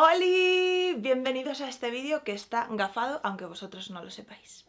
¡Hola! Bienvenidos a este vídeo que está gafado, aunque vosotros no lo sepáis.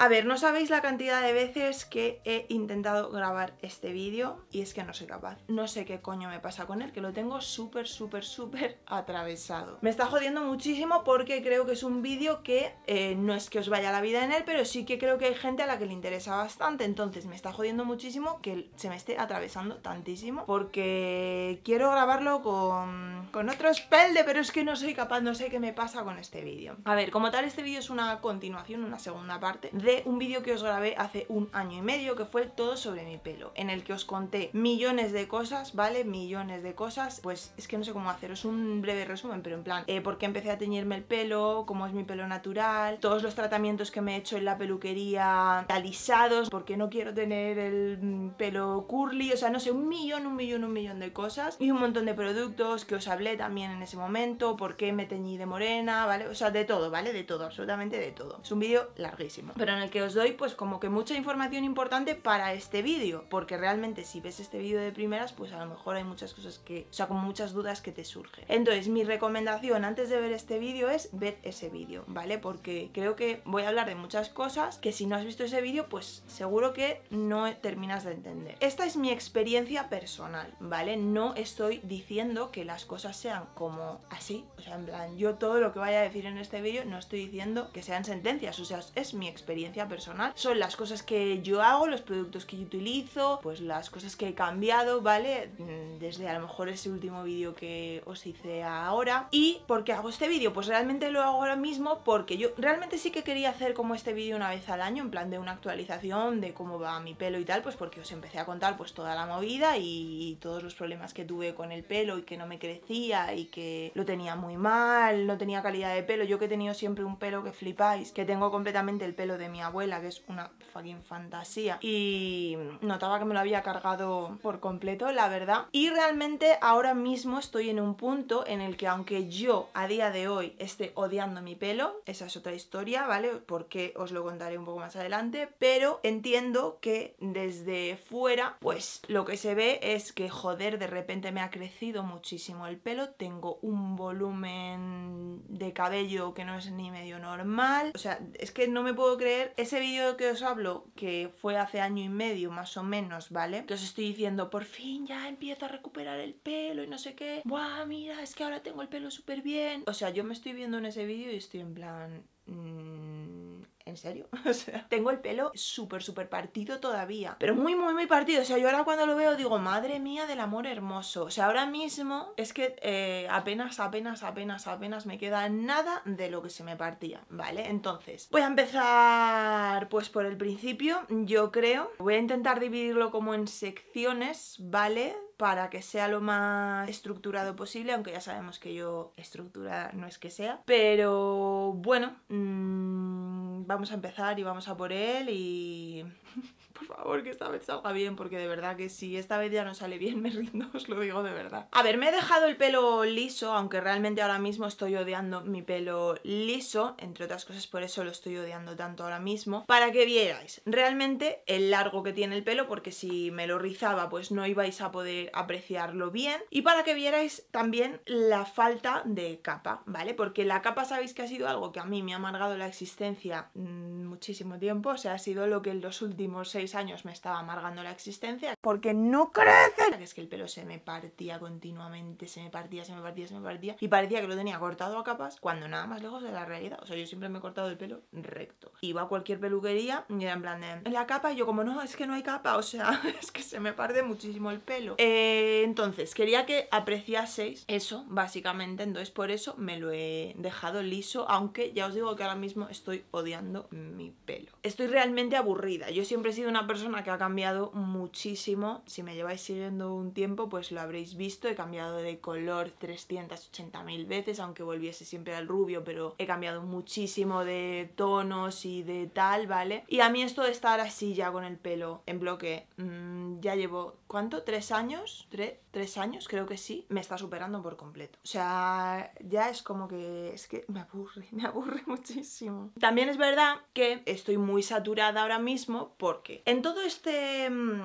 A ver, no sabéis la cantidad de veces que he intentado grabar este vídeo y es que no soy capaz. No sé qué coño me pasa con él, que lo tengo súper, súper, súper atravesado. Me está jodiendo muchísimo porque creo que es un vídeo que eh, no es que os vaya la vida en él, pero sí que creo que hay gente a la que le interesa bastante. Entonces me está jodiendo muchísimo que se me esté atravesando tantísimo porque quiero grabarlo con, con otro espelde, pero es que no soy capaz, no sé qué me pasa con este vídeo. A ver, como tal, este vídeo es una continuación, una segunda parte un vídeo que os grabé hace un año y medio, que fue todo sobre mi pelo, en el que os conté millones de cosas, ¿vale? Millones de cosas, pues es que no sé cómo haceros un breve resumen, pero en plan, eh, por qué empecé a teñirme el pelo, cómo es mi pelo natural, todos los tratamientos que me he hecho en la peluquería Talisados, por qué no quiero tener el pelo curly, o sea, no sé, un millón, un millón, un millón de cosas y un montón de productos que os hablé también en ese momento, por qué me teñí de morena, ¿vale? O sea, de todo, ¿vale? De todo, absolutamente de todo. Es un vídeo larguísimo. Pero el que os doy pues como que mucha información importante para este vídeo, porque realmente si ves este vídeo de primeras, pues a lo mejor hay muchas cosas que, o sea, como muchas dudas que te surgen. Entonces, mi recomendación antes de ver este vídeo es ver ese vídeo, ¿vale? Porque creo que voy a hablar de muchas cosas que si no has visto ese vídeo, pues seguro que no terminas de entender. Esta es mi experiencia personal, ¿vale? No estoy diciendo que las cosas sean como así, o sea, en plan, yo todo lo que vaya a decir en este vídeo no estoy diciendo que sean sentencias, o sea, es mi experiencia personal. Son las cosas que yo hago, los productos que yo utilizo, pues las cosas que he cambiado, ¿vale? Mm, desde a lo mejor ese último vídeo que os hice ahora. ¿Y por qué hago este vídeo? Pues realmente lo hago ahora mismo porque yo realmente sí que quería hacer como este vídeo una vez al año, en plan de una actualización de cómo va mi pelo y tal, pues porque os empecé a contar pues toda la movida y, y todos los problemas que tuve con el pelo y que no me crecía y que lo tenía muy mal, no tenía calidad de pelo. Yo que he tenido siempre un pelo que flipáis, que tengo completamente el pelo de mi mi abuela, que es una fucking fantasía. Y notaba que me lo había cargado por completo, la verdad. Y realmente ahora mismo estoy en un punto en el que aunque yo a día de hoy esté odiando mi pelo, esa es otra historia, ¿vale? Porque os lo contaré un poco más adelante, pero entiendo que desde fuera, pues lo que se ve es que, joder, de repente me ha crecido muchísimo el pelo, tengo un volumen de cabello que no es ni medio normal, o sea, es que no me puedo creer ese vídeo que os hablo, que fue hace año y medio más o menos, ¿vale? Que os estoy diciendo, por fin ya empiezo a recuperar el pelo y no sé qué. Buah, mira, es que ahora tengo el pelo súper bien. O sea, yo me estoy viendo en ese vídeo y estoy en plan... Mm, ¿en serio? O sea, tengo el pelo súper, súper partido todavía, pero muy, muy, muy partido. O sea, yo ahora cuando lo veo digo, madre mía del amor hermoso. O sea, ahora mismo es que eh, apenas, apenas, apenas, apenas me queda nada de lo que se me partía, ¿vale? Entonces, voy a empezar pues por el principio, yo creo. Voy a intentar dividirlo como en secciones, ¿vale? para que sea lo más estructurado posible, aunque ya sabemos que yo estructura no es que sea. Pero bueno, mm, vamos a empezar y vamos a por él y por favor, que esta vez salga bien, porque de verdad que si esta vez ya no sale bien, me rindo, os lo digo de verdad. A ver, me he dejado el pelo liso, aunque realmente ahora mismo estoy odiando mi pelo liso, entre otras cosas por eso lo estoy odiando tanto ahora mismo, para que vierais realmente el largo que tiene el pelo, porque si me lo rizaba, pues no ibais a poder apreciarlo bien, y para que vierais también la falta de capa, ¿vale? Porque la capa sabéis que ha sido algo que a mí me ha amargado la existencia mm, muchísimo tiempo, o sea, ha sido lo que en los últimos seis años me estaba amargando la existencia porque no crece. Es que el pelo se me partía continuamente, se me partía, se me partía, se me partía y parecía que lo tenía cortado a capas cuando nada más lejos de la realidad. O sea, yo siempre me he cortado el pelo recto. Iba a cualquier peluquería y era en plan de la capa y yo como no, es que no hay capa, o sea, es que se me parte muchísimo el pelo. Eh, entonces, quería que apreciaseis eso, básicamente, entonces por eso me lo he dejado liso, aunque ya os digo que ahora mismo estoy odiando mi pelo. Estoy realmente aburrida, yo siempre he sido una persona que ha cambiado muchísimo. Si me lleváis siguiendo un tiempo, pues lo habréis visto. He cambiado de color 380.000 veces, aunque volviese siempre al rubio, pero he cambiado muchísimo de tonos y de tal, ¿vale? Y a mí esto de estar así ya con el pelo en bloque, mm, ya llevo ¿cuánto? ¿Tres años? ¿Tres, años? Creo que sí. Me está superando por completo. O sea, ya es como que... Es que me aburre, me aburre muchísimo. También es verdad que estoy muy saturada ahora mismo porque en todo este mm,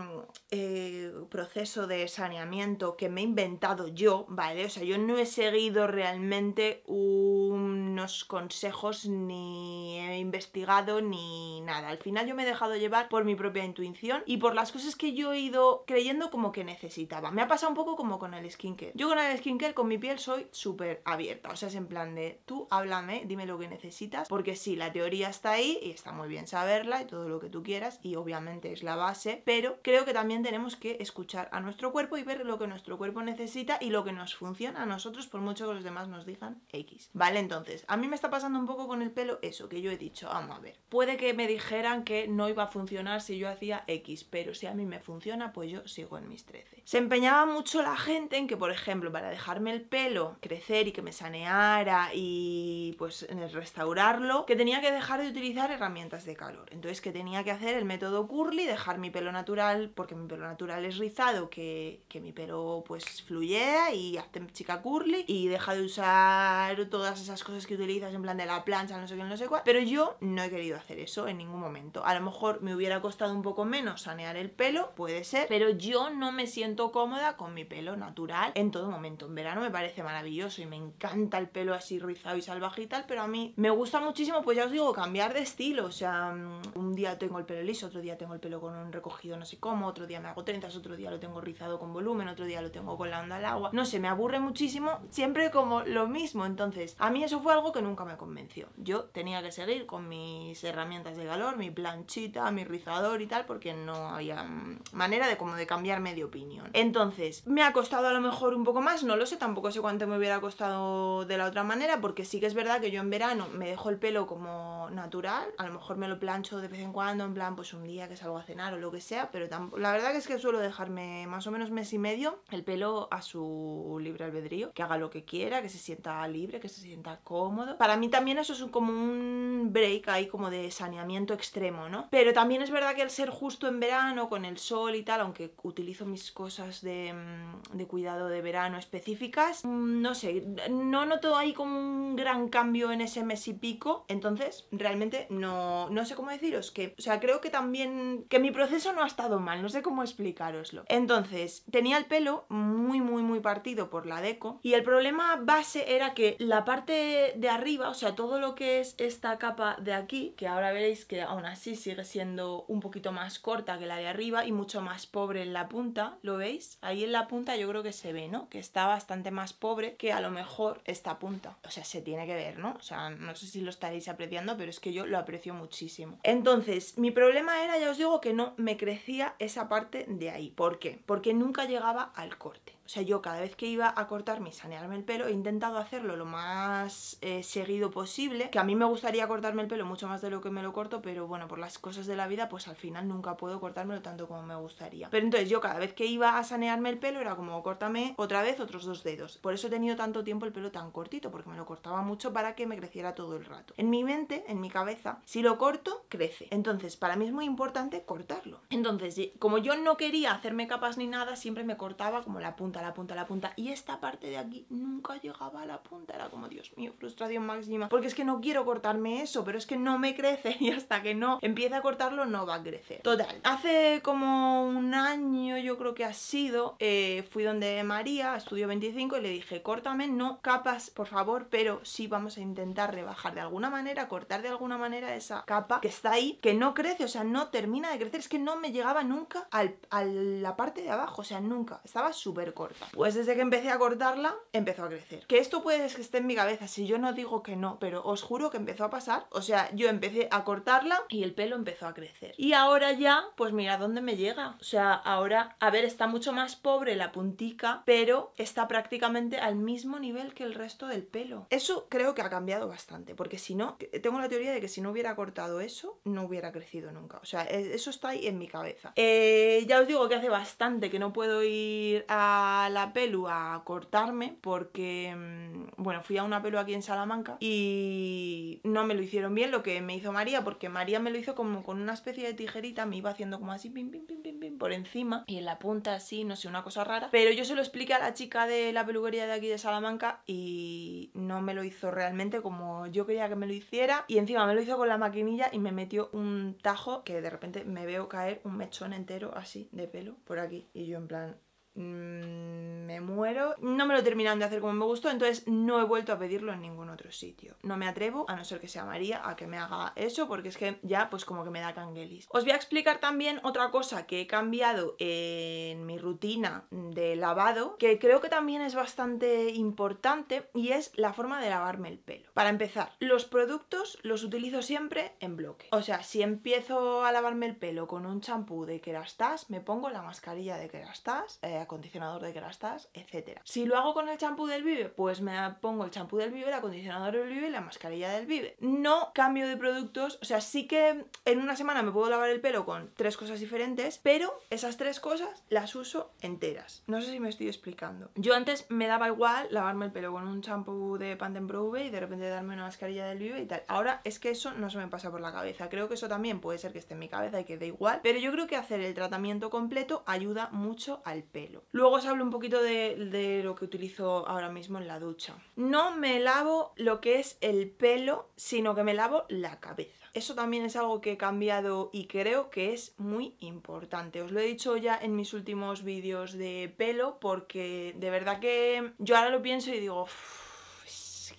eh, proceso de saneamiento que me he inventado yo, ¿vale? O sea, yo no he seguido realmente unos consejos ni he investigado ni nada. Al final yo me he dejado llevar por mi propia intuición y por las cosas que yo he ido creyendo como que necesitaba. Me ha pasado un poco como con el skincare. Yo con el skincare, con mi piel, soy súper abierta. O sea, es en plan de tú háblame, dime lo que necesitas, porque sí, la teoría está ahí y está muy bien saberla y todo lo que tú quieras y obviamente es la base, pero creo que también tenemos que escuchar a nuestro cuerpo y ver lo que nuestro cuerpo necesita y lo que nos funciona a nosotros por mucho que los demás nos digan X. Vale, entonces, a mí me está pasando un poco con el pelo eso, que yo he dicho, vamos a ver, puede que me dijeran que no iba a funcionar si yo hacía X, pero si a mí me funciona, pues yo sí con mis 13. Se empeñaba mucho la gente en que, por ejemplo, para dejarme el pelo crecer y que me saneara y pues en restaurarlo, que tenía que dejar de utilizar herramientas de calor. Entonces que tenía que hacer el método curly, dejar mi pelo natural, porque mi pelo natural es rizado, que, que mi pelo pues fluyera y hace chica curly y deja de usar todas esas cosas que utilizas en plan de la plancha, no sé qué, no sé cuál. Pero yo no he querido hacer eso en ningún momento. A lo mejor me hubiera costado un poco menos sanear el pelo, puede ser, pero yo yo no me siento cómoda con mi pelo natural en todo momento. En verano me parece maravilloso y me encanta el pelo así rizado y salvaje y tal, pero a mí me gusta muchísimo, pues ya os digo, cambiar de estilo. O sea, mm, un día tengo el pelo liso, otro día tengo el pelo con un recogido no sé cómo, otro día me hago trenzas, otro día lo tengo rizado con volumen, otro día lo tengo con la onda al agua. No sé, me aburre muchísimo, siempre como lo mismo. Entonces, a mí eso fue algo que nunca me convenció. Yo tenía que seguir con mis herramientas de calor, mi planchita, mi rizador y tal, porque no había mm, manera de cómo de cambiar cambiarme de opinión. Entonces, me ha costado a lo mejor un poco más, no lo sé, tampoco sé cuánto me hubiera costado de la otra manera, porque sí que es verdad que yo en verano me dejo el pelo como natural, a lo mejor me lo plancho de vez en cuando, en plan, pues un día que salgo a cenar o lo que sea, pero la verdad que es que suelo dejarme más o menos mes y medio el pelo a su libre albedrío, que haga lo que quiera, que se sienta libre, que se sienta cómodo. Para mí también eso es como un break ahí como de saneamiento extremo, ¿no? Pero también es verdad que el ser justo en verano, con el sol y tal, aunque utilizo mis cosas mm, de, cuidado de verano específicas. Mm, no sé, no noto ahí como un gran cambio en ese mes y pico, entonces realmente no, no sé cómo deciros que, o sea, creo que también, que mi proceso no ha estado mal, no sé cómo explicaroslo. Entonces, tenía el pelo muy, muy, muy partido por la deco y el problema base era que la parte de arriba, o sea, todo lo que es esta capa de aquí, que ahora veréis que aún así sigue siendo un poquito más corta que la de arriba y mucho más pobre en la punta, ¿lo veis? Ahí en la punta yo creo que se ve, ¿no? Que está bastante más pobre que a lo mejor esta punta. O sea, se tiene que ver, ¿no? O sea, no sé si lo estaréis apreciando, pero es que yo lo aprecio muchísimo. Entonces, mi problema era, ya os digo, que no me crecía esa parte de ahí. ¿Por qué? Porque nunca llegaba al corte. O sea, yo cada vez que iba a cortarme y sanearme el pelo, he intentado hacerlo lo más eh, seguido posible, que a mí me gustaría cortarme el pelo mucho más de lo que me lo corto, pero bueno, por las cosas de la vida, pues al final nunca puedo cortármelo tanto como me gustaría. Pero entonces yo cada vez que iba a sanearme el pelo era como, córtame otra vez otros dos dedos. Por eso he tenido tanto tiempo el pelo tan cortito, porque me lo cortaba mucho para que me creciera todo el rato. En mi mente, en mi cabeza, si lo corto, crece. Entonces, para mí es muy importante cortarlo. Entonces, como yo no quería hacerme capas ni nada, siempre me cortaba como la punta la punta, a la punta. Y esta parte de aquí nunca llegaba a la punta. Era como, Dios mío, frustración máxima. Porque es que no quiero cortarme eso, pero es que no me crece. Y hasta que no empiece a cortarlo, no va a crecer. Total, hace como un año, yo creo que ha sido, eh, fui donde María, estudio 25, y le dije, córtame, no capas, por favor, pero sí vamos a intentar rebajar de alguna manera, cortar de alguna manera esa capa que está ahí, que no crece, o sea, no termina de crecer. Es que no me llegaba nunca a la parte de abajo, o sea, nunca. Estaba súper corta pues desde que empecé a cortarla, empezó a crecer. Que esto puede que esté en mi cabeza, si yo no digo que no, pero os juro que empezó a pasar. O sea, yo empecé a cortarla y el pelo empezó a crecer. Y ahora ya, pues mira dónde me llega. O sea, ahora, a ver, está mucho más pobre la puntica, pero está prácticamente al mismo nivel que el resto del pelo. Eso creo que ha cambiado bastante, porque si no, tengo la teoría de que si no hubiera cortado eso, no hubiera crecido nunca. O sea, e, eso está ahí en mi cabeza. Eh, ya os digo que hace bastante que no puedo ir a la pelu a cortarme porque, mm, bueno, fui a una pelu aquí en Salamanca y no me lo hicieron bien lo que me hizo María porque María me lo hizo como con una especie de tijerita, me iba haciendo como así, pim, pim, pim, pim, por encima y en la punta así, no sé, una cosa rara. Pero yo se lo expliqué a la chica de la peluquería de aquí de Salamanca y no me lo hizo realmente como yo quería que me lo hiciera y encima me lo hizo con la maquinilla y me metió un tajo que de repente me veo caer un mechón entero así de pelo por aquí y yo en plan Mm, me muero. No me lo terminan de hacer como me gustó, entonces no he vuelto a pedirlo en ningún otro sitio. No me atrevo, a no ser que sea María, a que me haga eso, porque es que ya pues como que me da canguelis. Os voy a explicar también otra cosa que he cambiado en mi rutina de lavado, que creo que también es bastante importante y es la forma de lavarme el pelo. Para empezar, los productos los utilizo siempre en bloque. O sea, si empiezo a lavarme el pelo con un champú de Kerastase, me pongo la mascarilla de Kerastase, eh, acondicionador de grasas, etc. Si lo hago con el champú del Vive, pues me pongo el champú del Vive, el acondicionador del Vive y la mascarilla del Vive. No cambio de productos, o sea, sí que en una semana me puedo lavar el pelo con tres cosas diferentes, pero esas tres cosas las uso enteras. No sé si me estoy explicando. Yo antes me daba igual lavarme el pelo con un champú de Pantene V y de repente darme una mascarilla del Vive y tal. Ahora es que eso no se me pasa por la cabeza. Creo que eso también puede ser que esté en mi cabeza y que da igual, pero yo creo que hacer el tratamiento completo ayuda mucho al pelo. Luego os hablo un poquito de, lo que utilizo ahora mismo en la ducha. No me lavo lo que es el pelo, sino que me lavo la cabeza. Eso también es algo que he cambiado y creo que es muy importante. Os lo he dicho ya en mis últimos vídeos de pelo porque de verdad que yo ahora lo pienso y digo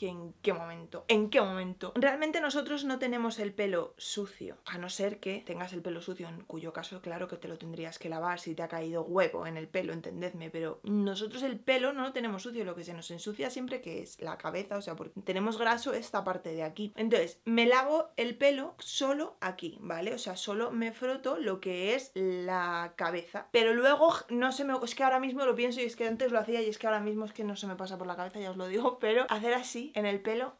en qué momento, en qué momento. Realmente nosotros no tenemos el pelo sucio, a no ser que tengas el pelo sucio, en cuyo caso claro que te lo tendrías que lavar si te ha caído huevo en el pelo, entendedme, pero nosotros el pelo no lo tenemos sucio, lo que se nos ensucia siempre que es la cabeza, o sea, porque tenemos graso esta parte de aquí. Entonces, me lavo el pelo solo aquí, ¿vale? O sea, solo me froto lo que es la cabeza, pero luego no se me... es que ahora mismo lo pienso y es que antes lo hacía y es que ahora mismo es que no se me pasa por la cabeza, ya os lo digo, pero hacer así en el pelo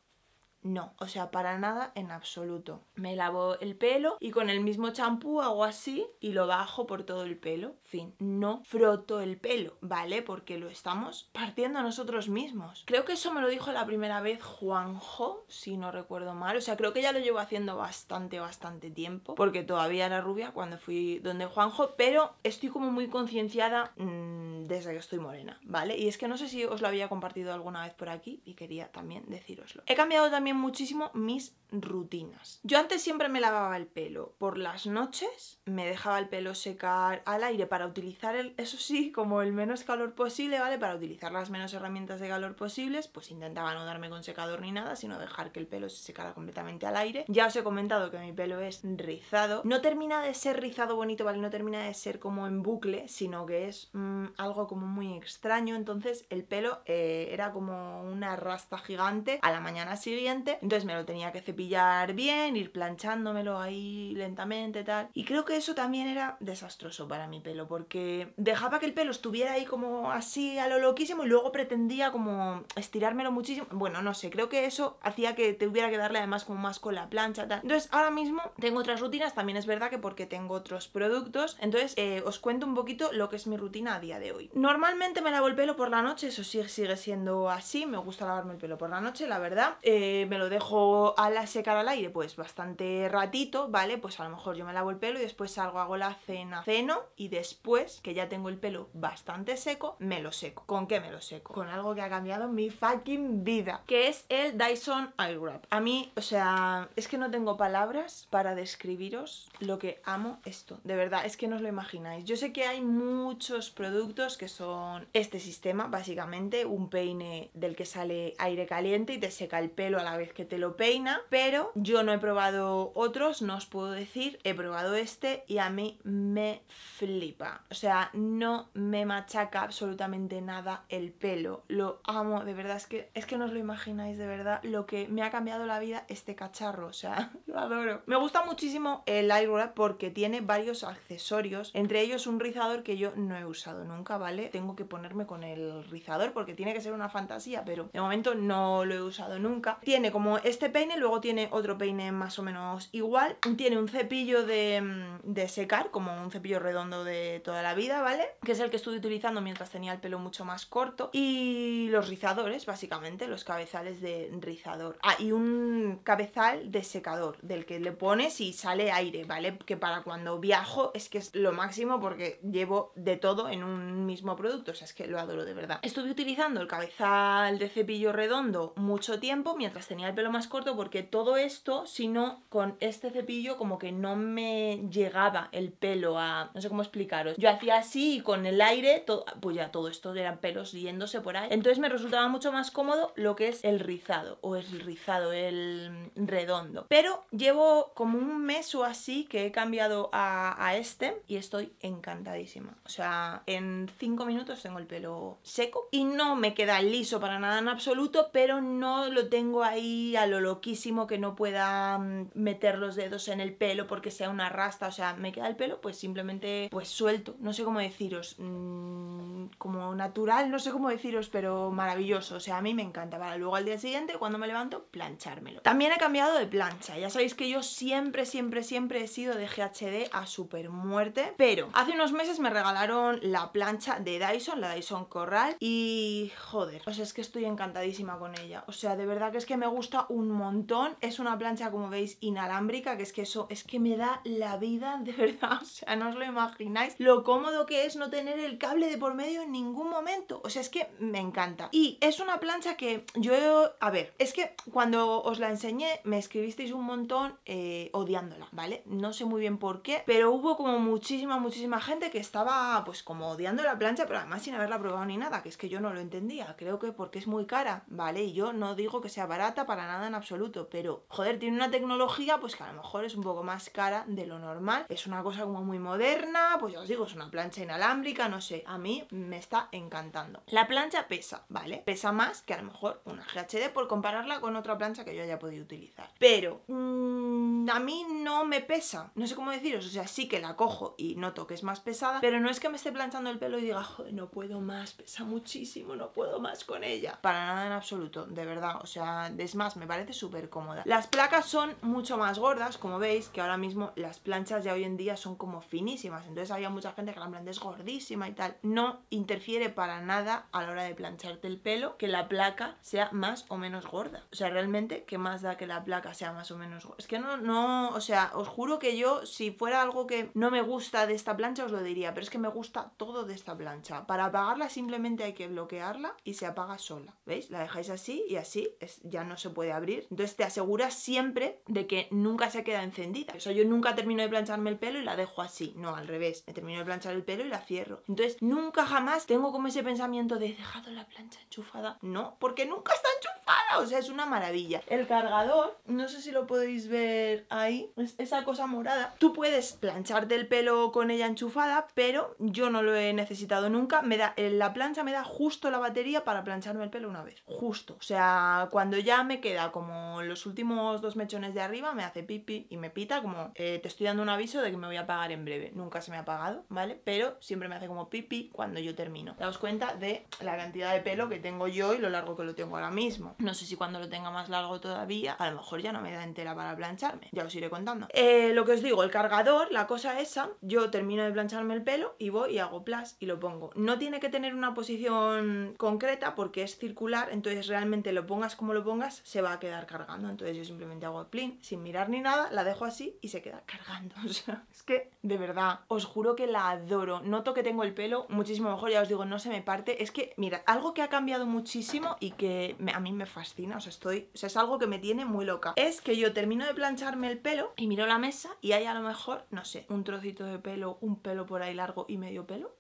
no, o sea, para nada en absoluto. Me lavo el pelo y con el mismo champú hago así y lo bajo por todo el pelo. Fin, no froto el pelo, ¿vale? Porque lo estamos partiendo nosotros mismos. Creo que eso me lo dijo la primera vez Juanjo, si no recuerdo mal. O sea, creo que ya lo llevo haciendo bastante, bastante tiempo, porque todavía era rubia cuando fui donde Juanjo, pero estoy como muy concienciada mm, desde que estoy morena, ¿vale? Y es que no sé si os lo había compartido alguna vez por aquí y quería también decíroslo. He cambiado también muchísimo mis rutinas. Yo antes siempre me lavaba el pelo por las noches, me dejaba el pelo secar al aire para utilizar, el, eso sí, como el menos calor posible, ¿vale? Para utilizar las menos herramientas de calor posibles, pues intentaba no darme con secador ni nada, sino dejar que el pelo se secara completamente al aire. Ya os he comentado que mi pelo es rizado. No termina de ser rizado bonito, ¿vale? No termina de ser como en bucle, sino que es mm, algo como muy extraño. Entonces el pelo eh, era como una rasta gigante. A la mañana siguiente entonces me lo tenía que cepillar bien, ir planchándomelo ahí lentamente, tal. Y creo que eso también era desastroso para mi pelo, porque dejaba que el pelo estuviera ahí como así a lo loquísimo y luego pretendía como estirármelo muchísimo. Bueno, no sé, creo que eso hacía que te hubiera que darle además como más con la plancha, tal. Entonces ahora mismo tengo otras rutinas, también es verdad que porque tengo otros productos, entonces eh, os cuento un poquito lo que es mi rutina a día de hoy. Normalmente me lavo el pelo por la noche, eso sigue siendo así, me gusta lavarme el pelo por la noche, la verdad. Eh, lo dejo a la secar al aire pues bastante ratito, ¿vale? Pues a lo mejor yo me lavo el pelo y después salgo, hago la cena, ceno y después, que ya tengo el pelo bastante seco, me lo seco. ¿Con qué me lo seco? Con algo que ha cambiado mi fucking vida, que es el Dyson Airwrap. A mí, o sea, es que no tengo palabras para describiros lo que amo esto. De verdad, es que no os lo imagináis. Yo sé que hay muchos productos que son este sistema, básicamente, un peine del que sale aire caliente y te seca el pelo a la vez que te lo peina, pero yo no he probado otros, no os puedo decir, he probado este y a mí me flipa. O sea, no me machaca absolutamente nada el pelo, lo amo, de verdad, es que, es que no os lo imagináis, de verdad, lo que me ha cambiado la vida este cacharro, o sea, lo adoro. Me gusta muchísimo el Eyebrow porque tiene varios accesorios, entre ellos un rizador que yo no he usado nunca, ¿vale? Tengo que ponerme con el rizador porque tiene que ser una fantasía, pero de momento no lo he usado nunca. Tiene como este peine, luego tiene otro peine más o menos igual. Tiene un cepillo mm, de, secar, como un cepillo redondo de toda la vida, ¿vale? Que es el que estuve utilizando mientras tenía el pelo mucho más corto. Y los rizadores, básicamente, los cabezales de rizador. Ah, y un cabezal de secador, del que le pones y sale aire, ¿vale? Que para cuando viajo es que es lo máximo porque llevo de todo en un mismo producto, o sea, es que lo adoro de verdad. Estuve utilizando el cabezal de cepillo redondo mucho tiempo mientras tenía el pelo más corto porque todo esto, si no, con este cepillo como que no me llegaba el pelo a... no sé cómo explicaros. Yo hacía así y con el aire, pues ya todo esto eran pelos yéndose por ahí. Entonces me resultaba mucho más cómodo lo que es el rizado, o el rizado, el redondo. Pero llevo como un mes o así que he cambiado a, a este y estoy encantadísima. O sea, en cinco minutos tengo el pelo seco y no me queda liso para nada en absoluto, pero no lo tengo ahí a lo loquísimo, que no pueda mm, meter los dedos en el pelo porque sea una rasta, o sea, me queda el pelo pues simplemente pues suelto, no sé cómo deciros, mm, como natural, no sé cómo deciros, pero maravilloso, o sea, a mí me encanta, para luego al día siguiente cuando me levanto planchármelo. También he cambiado de plancha, ya sabéis que yo siempre, siempre, siempre he sido de GHD a super muerte, pero hace unos meses me regalaron la plancha de Dyson, la Dyson Corral, y joder, o sea, es que estoy encantadísima con ella, o sea, de verdad que es que me gusta un montón. Es una plancha, como veis, inalámbrica, que es que eso es que me da la vida, de verdad. O sea, no os lo imagináis lo cómodo que es no tener el cable de por medio en ningún momento. O sea, es que me encanta. Y es una plancha que yo... A ver, es que cuando os la enseñé me escribisteis un montón eh, odiándola, ¿vale? No sé muy bien por qué, pero hubo como muchísima, muchísima gente que estaba pues como odiando la plancha, pero además sin haberla probado ni nada, que es que yo no lo entendía. Creo que porque es muy cara, ¿vale? Y yo no digo que sea barata para nada en absoluto, pero joder, tiene una tecnología pues que a lo mejor es un poco más cara de lo normal. Es una cosa como muy moderna, pues ya os digo, es una plancha inalámbrica, no sé, a mí me está encantando. La plancha pesa, ¿vale? Pesa más que a lo mejor una GHD por compararla con otra plancha que yo haya podido utilizar. Pero mm, a mí no me pesa, no sé cómo deciros, o sea, sí que la cojo y noto que es más pesada, pero no es que me esté planchando el pelo y diga, joder, no puedo más, pesa muchísimo, no puedo más con ella. Para nada en absoluto, de verdad, o sea, más, me parece súper cómoda. Las placas son mucho más gordas, como veis, que ahora mismo las planchas ya hoy en día son como finísimas. Entonces había mucha gente que la plancha es gordísima y tal. No interfiere para nada a la hora de plancharte el pelo que la placa sea más o menos gorda. O sea, realmente, que más da que la placa sea más o menos gorda? Es que no, no, o sea, os juro que yo, si fuera algo que no me gusta de esta plancha, os lo diría, pero es que me gusta todo de esta plancha. Para apagarla simplemente hay que bloquearla y se apaga sola. ¿Veis? La dejáis así y así es, ya no se se puede abrir. Entonces te aseguras siempre de que nunca se queda encendida. Eso yo nunca termino de plancharme el pelo y la dejo así. No, al revés. Me termino de planchar el pelo y la cierro. Entonces nunca jamás tengo como ese pensamiento de he dejado la plancha enchufada. No, porque nunca está enchufada. O sea, es una maravilla. El cargador, no sé si lo podéis ver ahí, es esa cosa morada. Tú puedes plancharte el pelo con ella enchufada, pero yo no lo he necesitado nunca. Me da, eh, la plancha me da justo la batería para plancharme el pelo una vez. Justo. O sea, cuando ya me queda como los últimos dos mechones de arriba, me hace pipi y me pita como eh, te estoy dando un aviso de que me voy a pagar en breve. Nunca se me ha pagado, ¿vale? Pero siempre me hace como pipi cuando yo termino. Daos cuenta de la cantidad de pelo que tengo yo y lo largo que lo tengo ahora mismo. No sé si cuando lo tenga más largo todavía, a lo mejor ya no me da entera para plancharme. Ya os iré contando. Eh, lo que os digo, el cargador, la cosa esa, yo termino de plancharme el pelo y voy y hago plas y lo pongo. No tiene que tener una posición concreta porque es circular, entonces realmente lo pongas como lo pongas se va a quedar cargando. Entonces yo simplemente hago el plin sin mirar ni nada, la dejo así y se queda cargando. O sea, es que de verdad, os juro que la adoro. Noto que tengo el pelo muchísimo mejor, ya os digo, no se me parte. Es que, mira, algo que ha cambiado muchísimo y que a mí me fascina, o sea, estoy, o sea, es algo que me tiene muy loca. Es que yo termino de plancharme el pelo y miro la mesa y hay a lo mejor, no sé, un trocito de pelo, un pelo por ahí largo y medio pelo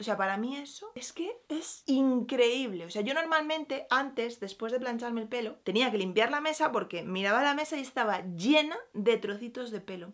o sea, para mí eso es que es increíble. O sea, yo normalmente antes, después de plancharme el pelo, tenía que limpiar la mesa porque miraba la mesa y estaba llena de trocitos de pelo.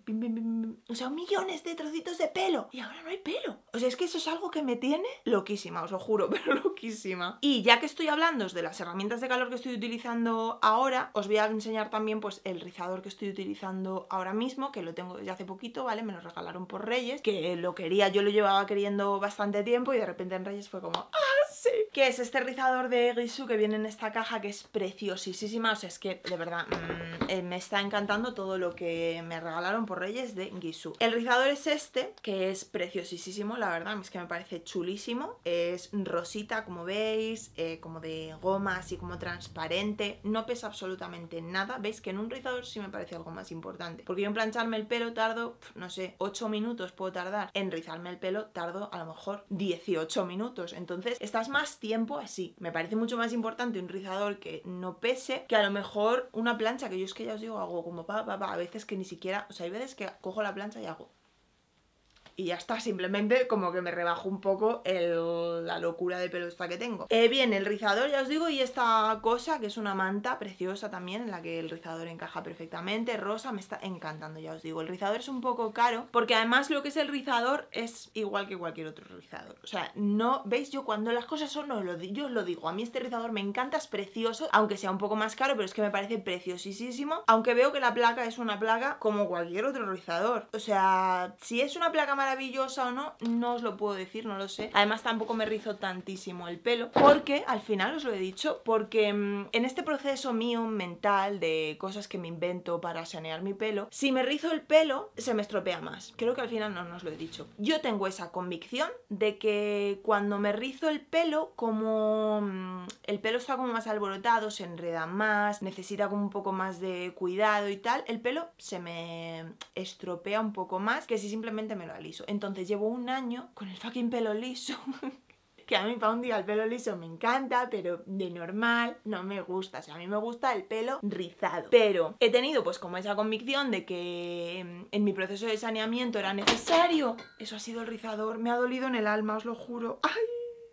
o sea, millones de trocitos de pelo. Y ahora no hay pelo. O sea, es que eso es algo que me tiene loquísima, os lo juro, pero loquísima. Y ya que estoy hablando de las herramientas de calor que estoy utilizando ahora, os voy a enseñar también pues el rizador que estoy utilizando ahora mismo, que lo tengo desde hace poquito, ¿vale? Me lo regalaron por Reyes, que lo quería, yo lo llevaba queriendo bastante tiempo y de repente en Reyes fue como ¡Ah, sí! Que es este rizador de Gisu que viene en esta caja que es preciosísima, o sea, es que de verdad mm, eh, me está encantando todo lo que me regalaron por Reyes de Gisú. El rizador es este, que es preciosísimo, la verdad, es que me parece chulísimo, es rosita como veis, eh, como de goma, así como transparente, no pesa absolutamente nada, veis que en un rizador sí me parece algo más importante, porque yo en plancharme el pelo tardo, no sé, 8 minutos puedo tardar, en rizarme el pelo tardo a lo mejor 10 18 minutos. Entonces estás más tiempo así. Me parece mucho más importante un rizador que no pese que a lo mejor una plancha, que yo es que ya os digo, hago como pa, pa, a veces que ni siquiera, o sea, hay veces que cojo la plancha y hago y ya está, simplemente como que me rebajo un poco la locura de pelo esta que tengo. Eh, bien, el rizador, ya os digo, y esta cosa que es una manta preciosa también, en la que el rizador encaja perfectamente, rosa, me está encantando, ya os digo. El rizador es un poco caro, porque además lo que es el rizador es igual que cualquier otro rizador. O sea, no, ¿veis? Yo cuando las cosas son, no, yo os lo digo, a mí este rizador me encanta, es precioso, aunque sea un poco más caro, pero es que me parece preciosísimo, aunque veo que la placa es una placa como cualquier otro rizador. O sea, si es una placa más maravillosa o no, no os lo puedo decir, no lo sé. Además tampoco me rizo tantísimo el pelo, porque al final os lo he dicho, porque mm, en este proceso mío mental de cosas que me invento para sanear mi pelo, si me rizo el pelo se me estropea más. Creo que al final no, os lo he dicho. Yo tengo esa convicción de que cuando me rizo el pelo, como mm, el pelo está como más alborotado, se enreda más, necesita como un poco más de cuidado y tal, el pelo se me estropea un poco más que si simplemente me lo aliso. Entonces llevo un año con el fucking pelo liso. que a mí para un día el pelo liso me encanta, pero de normal no me gusta. O sea, a mí me gusta el pelo rizado. Pero he tenido pues como esa convicción de que em, en mi proceso de saneamiento era necesario. Eso ha sido el rizador. Me ha dolido en el alma, os lo juro. ¡Ay!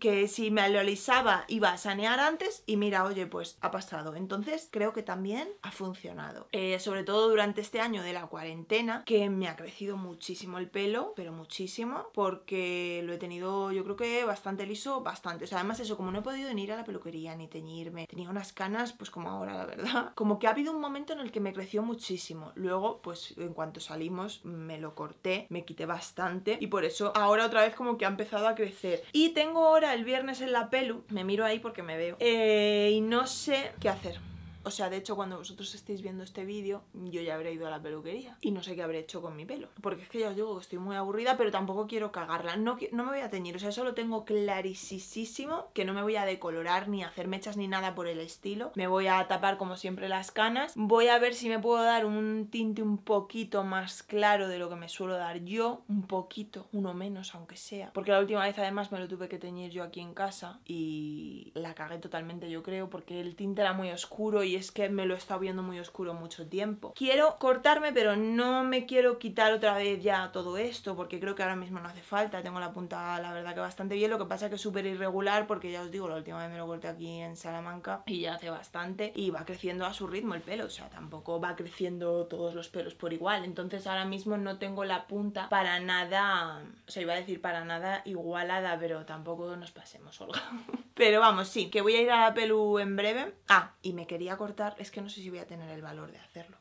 que si me alisaba iba a sanear antes y mira, oye, pues ha pasado. Entonces creo que también ha funcionado. Eh, sobre todo durante este año de la cuarentena, que me ha crecido muchísimo el pelo, pero muchísimo, porque lo he tenido yo creo que bastante liso, bastante. O sea, además eso, como no he podido ni ir a la peluquería ni teñirme, tenía unas canas pues como ahora, la verdad. Como que ha habido un momento en el que me creció muchísimo. Luego, pues en cuanto salimos, me lo corté, me quité bastante y por eso ahora otra vez como que ha empezado a crecer. Y tengo ahora el viernes en la pelu, me miro ahí porque me veo, eh, y no sé qué hacer. O sea, de hecho, cuando vosotros estéis viendo este vídeo, yo ya habré ido a la peluquería y no sé qué habré hecho con mi pelo. Porque es que ya os digo que estoy muy aburrida, pero tampoco quiero cagarla. No, no me voy a teñir, o sea, eso lo tengo clarísimo, que no me voy a decolorar ni hacer mechas ni nada por el estilo. Me voy a tapar como siempre las canas. Voy a ver si me puedo dar un tinte un poquito más claro de lo que me suelo dar yo. Un poquito, uno menos aunque sea. Porque la última vez además me lo tuve que teñir yo aquí en casa y la cagué totalmente yo creo porque el tinte era muy oscuro y y es que me lo he estado viendo muy oscuro mucho tiempo. Quiero cortarme, pero no me quiero quitar otra vez ya todo esto, porque creo que ahora mismo no hace falta. Tengo la punta, la verdad, que bastante bien. Lo que pasa es que es súper irregular, porque ya os digo, la última vez me lo corté aquí en Salamanca y ya hace bastante. Y va creciendo a su ritmo el pelo, o sea, tampoco va creciendo todos los pelos por igual. Entonces ahora mismo no tengo la punta para nada, o sea, iba a decir para nada igualada, pero tampoco nos pasemos, Olga. Pero vamos, sí, que voy a ir a la pelu en breve. Ah, y me quería cortar, es que no sé si voy a tener el valor de hacerlo.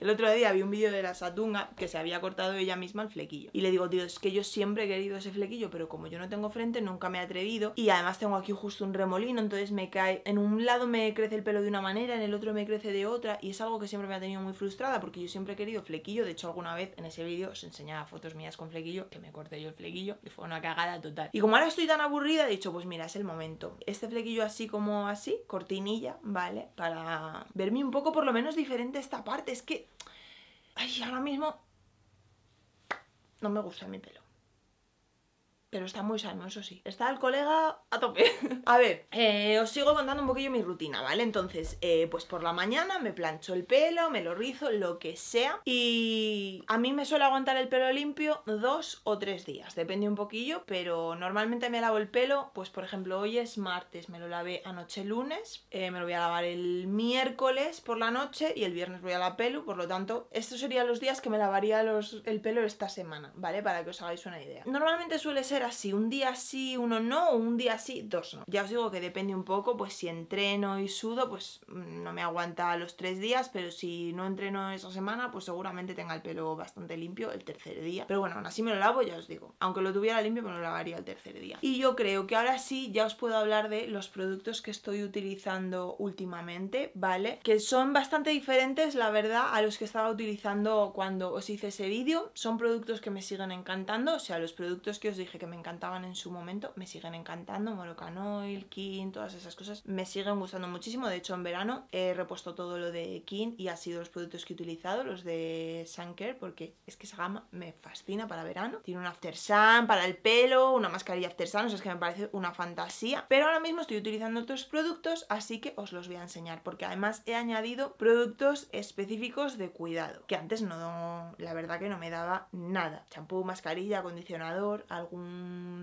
El otro día vi un vídeo de la Satunga que se había cortado ella misma el flequillo. Y le digo, tío, es que yo siempre he querido ese flequillo, pero como yo no tengo frente, nunca me he atrevido. Y además tengo aquí justo un remolino, entonces me cae. En un lado me crece el pelo de una manera, en el otro me crece de otra. Y es algo que siempre me ha tenido muy frustrada porque yo siempre he querido flequillo. De hecho, alguna vez en ese vídeo os enseñaba fotos mías con flequillo, que me corté yo el flequillo, y fue una cagada total. Y como ahora estoy tan aburrida, he dicho, pues mira, es el momento. Este flequillo así como así, cortinilla, ¿vale? Para verme un poco por lo menos diferente esta parte es que... Ay, ahora mismo no me gusta mi pelo pero está muy sano, eso sí. Está el colega a tope. a ver, eh, os sigo contando un poquillo mi rutina, ¿vale? Entonces, eh, pues por la mañana me plancho el pelo, me lo rizo, lo que sea. Y a mí me suele aguantar el pelo limpio dos o tres días, depende un poquillo, pero normalmente me lavo el pelo, pues por ejemplo, hoy es martes, me lo lavé anoche lunes, eh, me lo voy a lavar el miércoles por la noche y el viernes voy a la pelu, por lo tanto, estos serían los días que me lavaría el pelo esta semana, ¿vale? Para que os hagáis una idea. Normalmente suele ser si así, un día sí, uno no, un día sí, dos no. Ya os digo que depende un poco, pues si entreno y sudo, pues no me aguanta los tres días, pero si no entreno esa semana, pues seguramente tenga el pelo bastante limpio el tercer día. Pero bueno, aún así me lo lavo, ya os digo. Aunque lo tuviera limpio, me lo lavaría el tercer día. Y yo creo que ahora sí ya os puedo hablar de los productos que estoy utilizando últimamente, ¿vale? Que son bastante diferentes, la verdad, a los que estaba utilizando cuando os hice ese vídeo. Son productos que me siguen encantando, o sea, los productos que os dije que me me encantaban en su momento, me siguen encantando, Morocanoil, King, todas esas cosas, me siguen gustando muchísimo, de hecho en verano he repuesto todo lo de King y ha sido los productos que he utilizado, los de Suncare, porque es que esa gama me fascina para verano, tiene un after sun para el pelo, una mascarilla after sun, o sea, es que me parece una fantasía, pero ahora mismo estoy utilizando otros productos, así que os los voy a enseñar, porque además he añadido productos específicos de cuidado, que antes no, la verdad que no me daba nada, champú, mascarilla, acondicionador, algún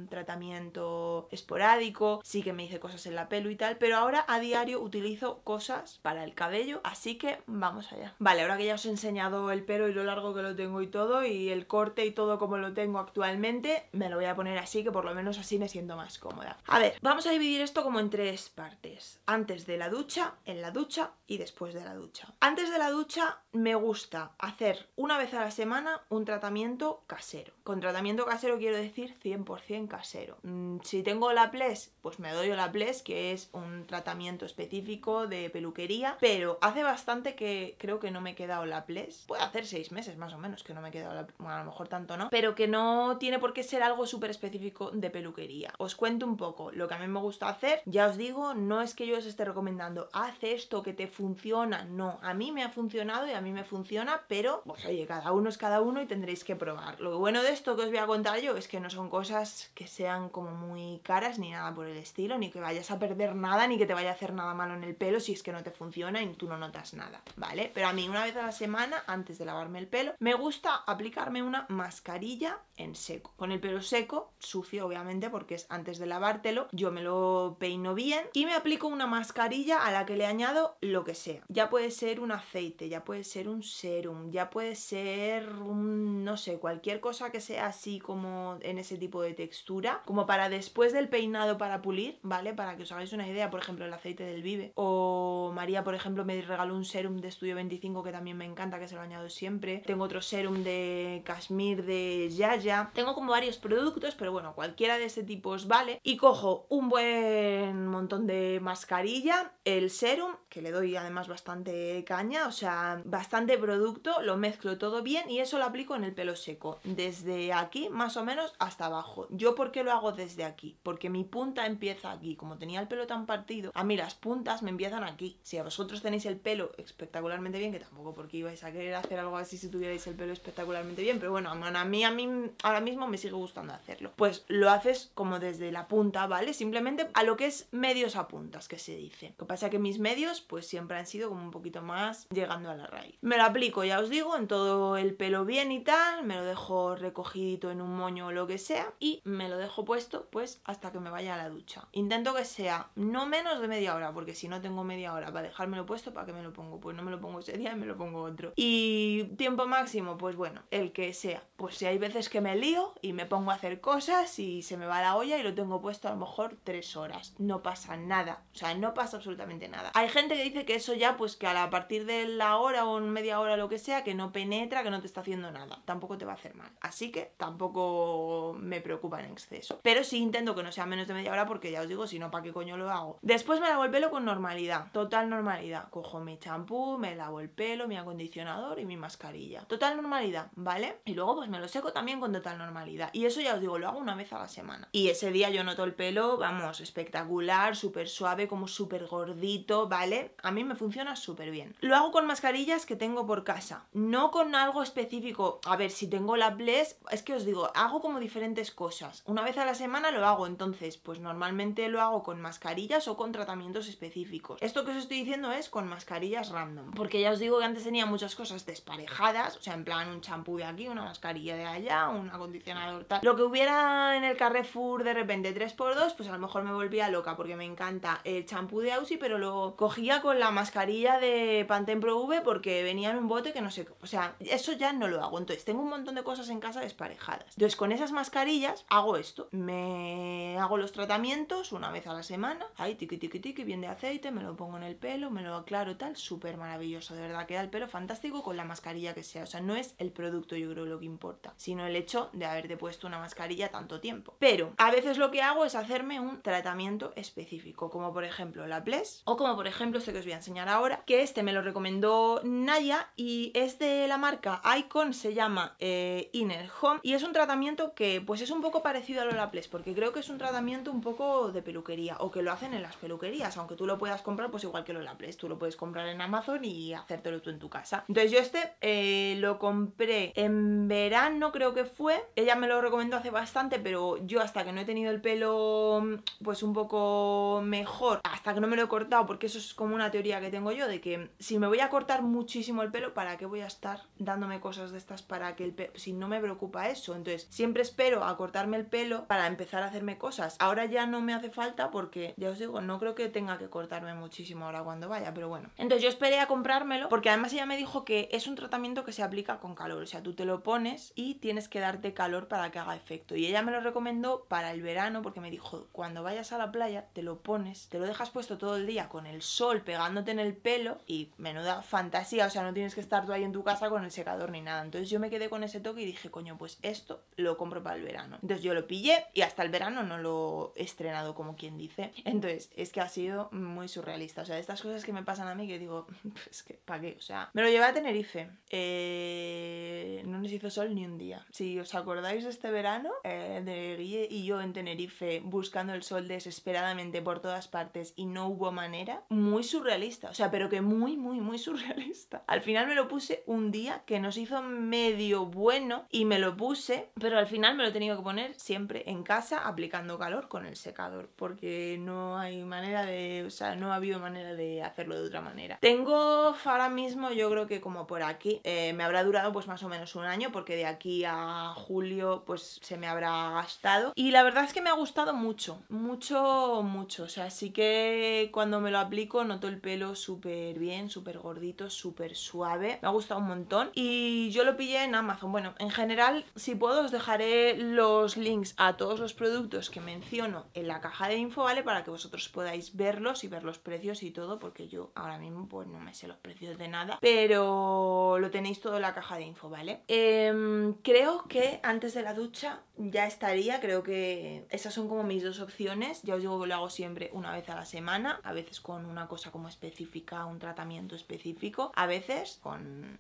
tratamiento esporádico, sí que me hice cosas en la pelo y tal, pero ahora a diario utilizo cosas para el cabello, así que vamos allá. Vale, ahora que ya os he enseñado el pelo y lo largo que lo tengo y todo, y el corte y todo como lo tengo actualmente, me lo voy a poner así, que por lo menos así me siento más cómoda. A ver, vamos a dividir esto como en tres partes. Antes de la ducha, en la ducha y después de la ducha. Antes de la ducha me gusta hacer una vez a la semana un tratamiento casero. Con tratamiento casero quiero decir 100% 100% casero. Mm, si tengo la ples, pues me doy la ples, que es un tratamiento específico de peluquería, pero hace bastante que creo que no me he quedado la ples. Puede hacer seis meses más o menos que no me he quedado la bueno, a lo mejor tanto no, pero que no tiene por qué ser algo súper específico de peluquería. Os cuento un poco lo que a mí me gusta hacer. Ya os digo, no es que yo os esté recomendando, haz esto que te funciona. No, a mí me ha funcionado y a mí me funciona, pero pues oye, cada uno es cada uno y tendréis que probar. Lo bueno de esto que os voy a contar yo es que no son cosas que sean como muy caras ni nada por el estilo, ni que vayas a perder nada, ni que te vaya a hacer nada malo en el pelo si es que no te funciona y tú no notas nada, ¿vale? Pero a mí una vez a la semana, antes de lavarme el pelo, me gusta aplicarme una mascarilla en seco. Con el pelo seco, sucio obviamente porque es antes de lavártelo, yo me lo peino bien y me aplico una mascarilla a la que le añado lo que sea. Ya puede ser un aceite, ya puede ser un serum, ya puede ser un, no sé, cualquier cosa que sea así como en ese tipo de textura, como para después del peinado para pulir, ¿vale? Para que os hagáis una idea, por ejemplo, el aceite del Vive. O María, por ejemplo, me regaló un serum de Estudio 25 que también me encanta, que se lo añado siempre. Tengo otro serum de Kashmir de Yaya. Tengo como varios productos, pero bueno, cualquiera de ese tipo os vale. Y cojo un buen montón de mascarilla, el serum, que le doy además bastante caña, o sea, bastante producto, lo mezclo todo bien y eso lo aplico en el pelo seco, desde aquí más o menos hasta abajo. ¿Yo por qué lo hago desde aquí? Porque mi punta empieza aquí. Como tenía el pelo tan partido, ah, a mí las puntas me empiezan aquí. Si a vosotros tenéis el pelo espectacularmente bien, que tampoco porque ibais a querer hacer algo así si tuvierais el pelo espectacularmente bien, pero bueno, a mí, a mí ahora mismo me sigue gustando hacerlo. Pues lo haces como desde la punta, ¿vale? Simplemente a lo que es medios a puntas, que se dice. Lo que pasa es que mis medios pues siempre han sido como un poquito más llegando a la raíz. Me lo aplico, ya os digo, en todo el pelo bien y tal, me lo dejo recogidito en un moño o lo que sea y me lo dejo puesto pues hasta que me vaya a la ducha. Intento que sea no menos de media hora, porque si no tengo media hora para dejármelo puesto, ¿para qué me lo pongo? Pues no me lo pongo ese día y me lo pongo otro. Y tiempo máximo, pues bueno, el que sea. Pues si hay veces que me lío y me pongo a hacer cosas y se me va la olla y lo tengo puesto a lo mejor tres horas. No pasa nada, o sea, no pasa absolutamente nada. Hay gente que dice que eso ya pues que a, partir de la hora o media hora lo que sea, que no penetra, que no te está haciendo nada. Tampoco te va a hacer mal. Así que tampoco me preocupa en exceso. Pero sí intento que no sea menos de media hora porque ya os digo, si no, ¿para qué coño lo hago? Después me lavo el pelo con normalidad, total normalidad. Cojo mi champú, me lavo el pelo, mi acondicionador y mi mascarilla. Total normalidad, ¿vale? Y luego pues me lo seco también con total normalidad. Y eso ya os digo, lo hago una vez a la semana. Y ese día yo noto el pelo, vamos, espectacular, súper suave, como súper gordito, ¿vale? A mí me funciona súper bien. Lo hago con mascarillas que tengo por casa, no con algo específico. A ver, si tengo la Bless, es que os digo, hago como diferentes cosas cosas. Una vez a la semana lo hago, entonces, pues normalmente lo hago con mascarillas o con tratamientos específicos. Esto que os estoy diciendo es con mascarillas random, porque ya os digo que antes tenía muchas cosas desparejadas, o sea, en plan un champú de aquí, una mascarilla de allá, un acondicionador tal. Lo que hubiera en el Carrefour de repente 3x2, pues a lo mejor me volvía loca porque me encanta el champú de Aussie, pero lo cogía con la mascarilla de Pantene Pro V porque venía en un bote que no sé, o sea, eso ya no lo hago. Entonces, tengo un montón de cosas en casa desparejadas. Entonces, con esas mascarillas hago esto. Me hago los tratamientos una vez a la semana, ahí tiqui tiqui tiqui, bien de aceite, me lo pongo en el pelo, me lo aclaro tal, súper maravilloso, de verdad, queda el pelo fantástico con la mascarilla que sea. O sea, no es el producto yo creo lo que importa, sino el hecho de haberte puesto una mascarilla tanto tiempo. Pero a veces lo que hago es hacerme un tratamiento específico, como por ejemplo la Ples, o como por ejemplo este que os voy a enseñar ahora, que este me lo recomendó Naya y es de la marca Icon, se llama eh, Inner Home y es un tratamiento que pues es un un poco parecido a la place porque creo que es un tratamiento un poco de peluquería, o que lo hacen en las peluquerías, aunque tú lo puedas comprar pues igual que la place tú lo puedes comprar en Amazon y hacértelo tú en tu casa. Entonces yo este eh, lo compré en verano, creo que fue, ella me lo recomendó hace bastante, pero yo hasta que no he tenido el pelo mm, pues un poco mejor, hasta que no me lo he cortado, porque eso es como una teoría que tengo yo, de que si me voy a cortar muchísimo el pelo, ¿para qué voy a estar dándome cosas de estas para que el si no me preocupa eso? Entonces siempre espero a cortar cortarme el pelo para empezar a hacerme cosas. Ahora ya no me hace falta porque, ya os digo, no creo que tenga que cortarme muchísimo ahora cuando vaya, pero bueno. Entonces yo esperé a comprármelo porque además ella me dijo que es un tratamiento que se aplica con calor, o sea, tú te lo pones y tienes que darte calor para que haga efecto. Y ella me lo recomendó para el verano porque me dijo, cuando vayas a la playa te lo pones, te lo dejas puesto todo el día con el sol pegándote en el pelo y menuda fantasía, o sea, no tienes que estar tú ahí en tu casa con el secador ni nada. Entonces yo me quedé con ese toque y dije, coño, pues esto lo compro para el verano. Entonces yo lo pillé y hasta el verano no lo he estrenado como quien dice. Entonces es que ha sido muy surrealista. O sea, estas cosas que me pasan a mí que digo, es pues, que ¿para qué? O sea, me lo llevé a Tenerife. Eh, no nos hizo sol ni un día. Si os acordáis este verano, eh, de Guille y yo en Tenerife buscando el sol desesperadamente por todas partes y no hubo manera, muy surrealista. O sea, pero que muy, muy, muy surrealista. Al final me lo puse un día que nos hizo medio bueno y me lo puse, pero al final me lo he tenido que poner siempre en casa aplicando calor con el secador porque no hay manera de, o sea, no ha habido manera de hacerlo de otra manera. Tengo ahora mismo, yo creo que como por aquí, eh, me habrá durado pues más o menos un año porque de aquí a julio pues se me habrá gastado y la verdad es que me ha gustado mucho, mucho, mucho, o sea, así que cuando me lo aplico noto el pelo súper bien, súper gordito, súper suave, me ha gustado un montón y yo lo pillé en Amazon, bueno, en general si puedo os dejaré lo links a todos los productos que menciono en la caja de info, ¿vale? Para que vosotros podáis verlos y ver los precios y todo, porque yo ahora mismo pues no me sé los precios de nada, pero lo tenéis todo en la caja de info, ¿vale? Em, creo que antes de la ducha ya estaría, creo que esas son como mis dos opciones, ya os digo que lo hago siempre una vez a la semana, a veces con una cosa como específica, un tratamiento específico, a veces con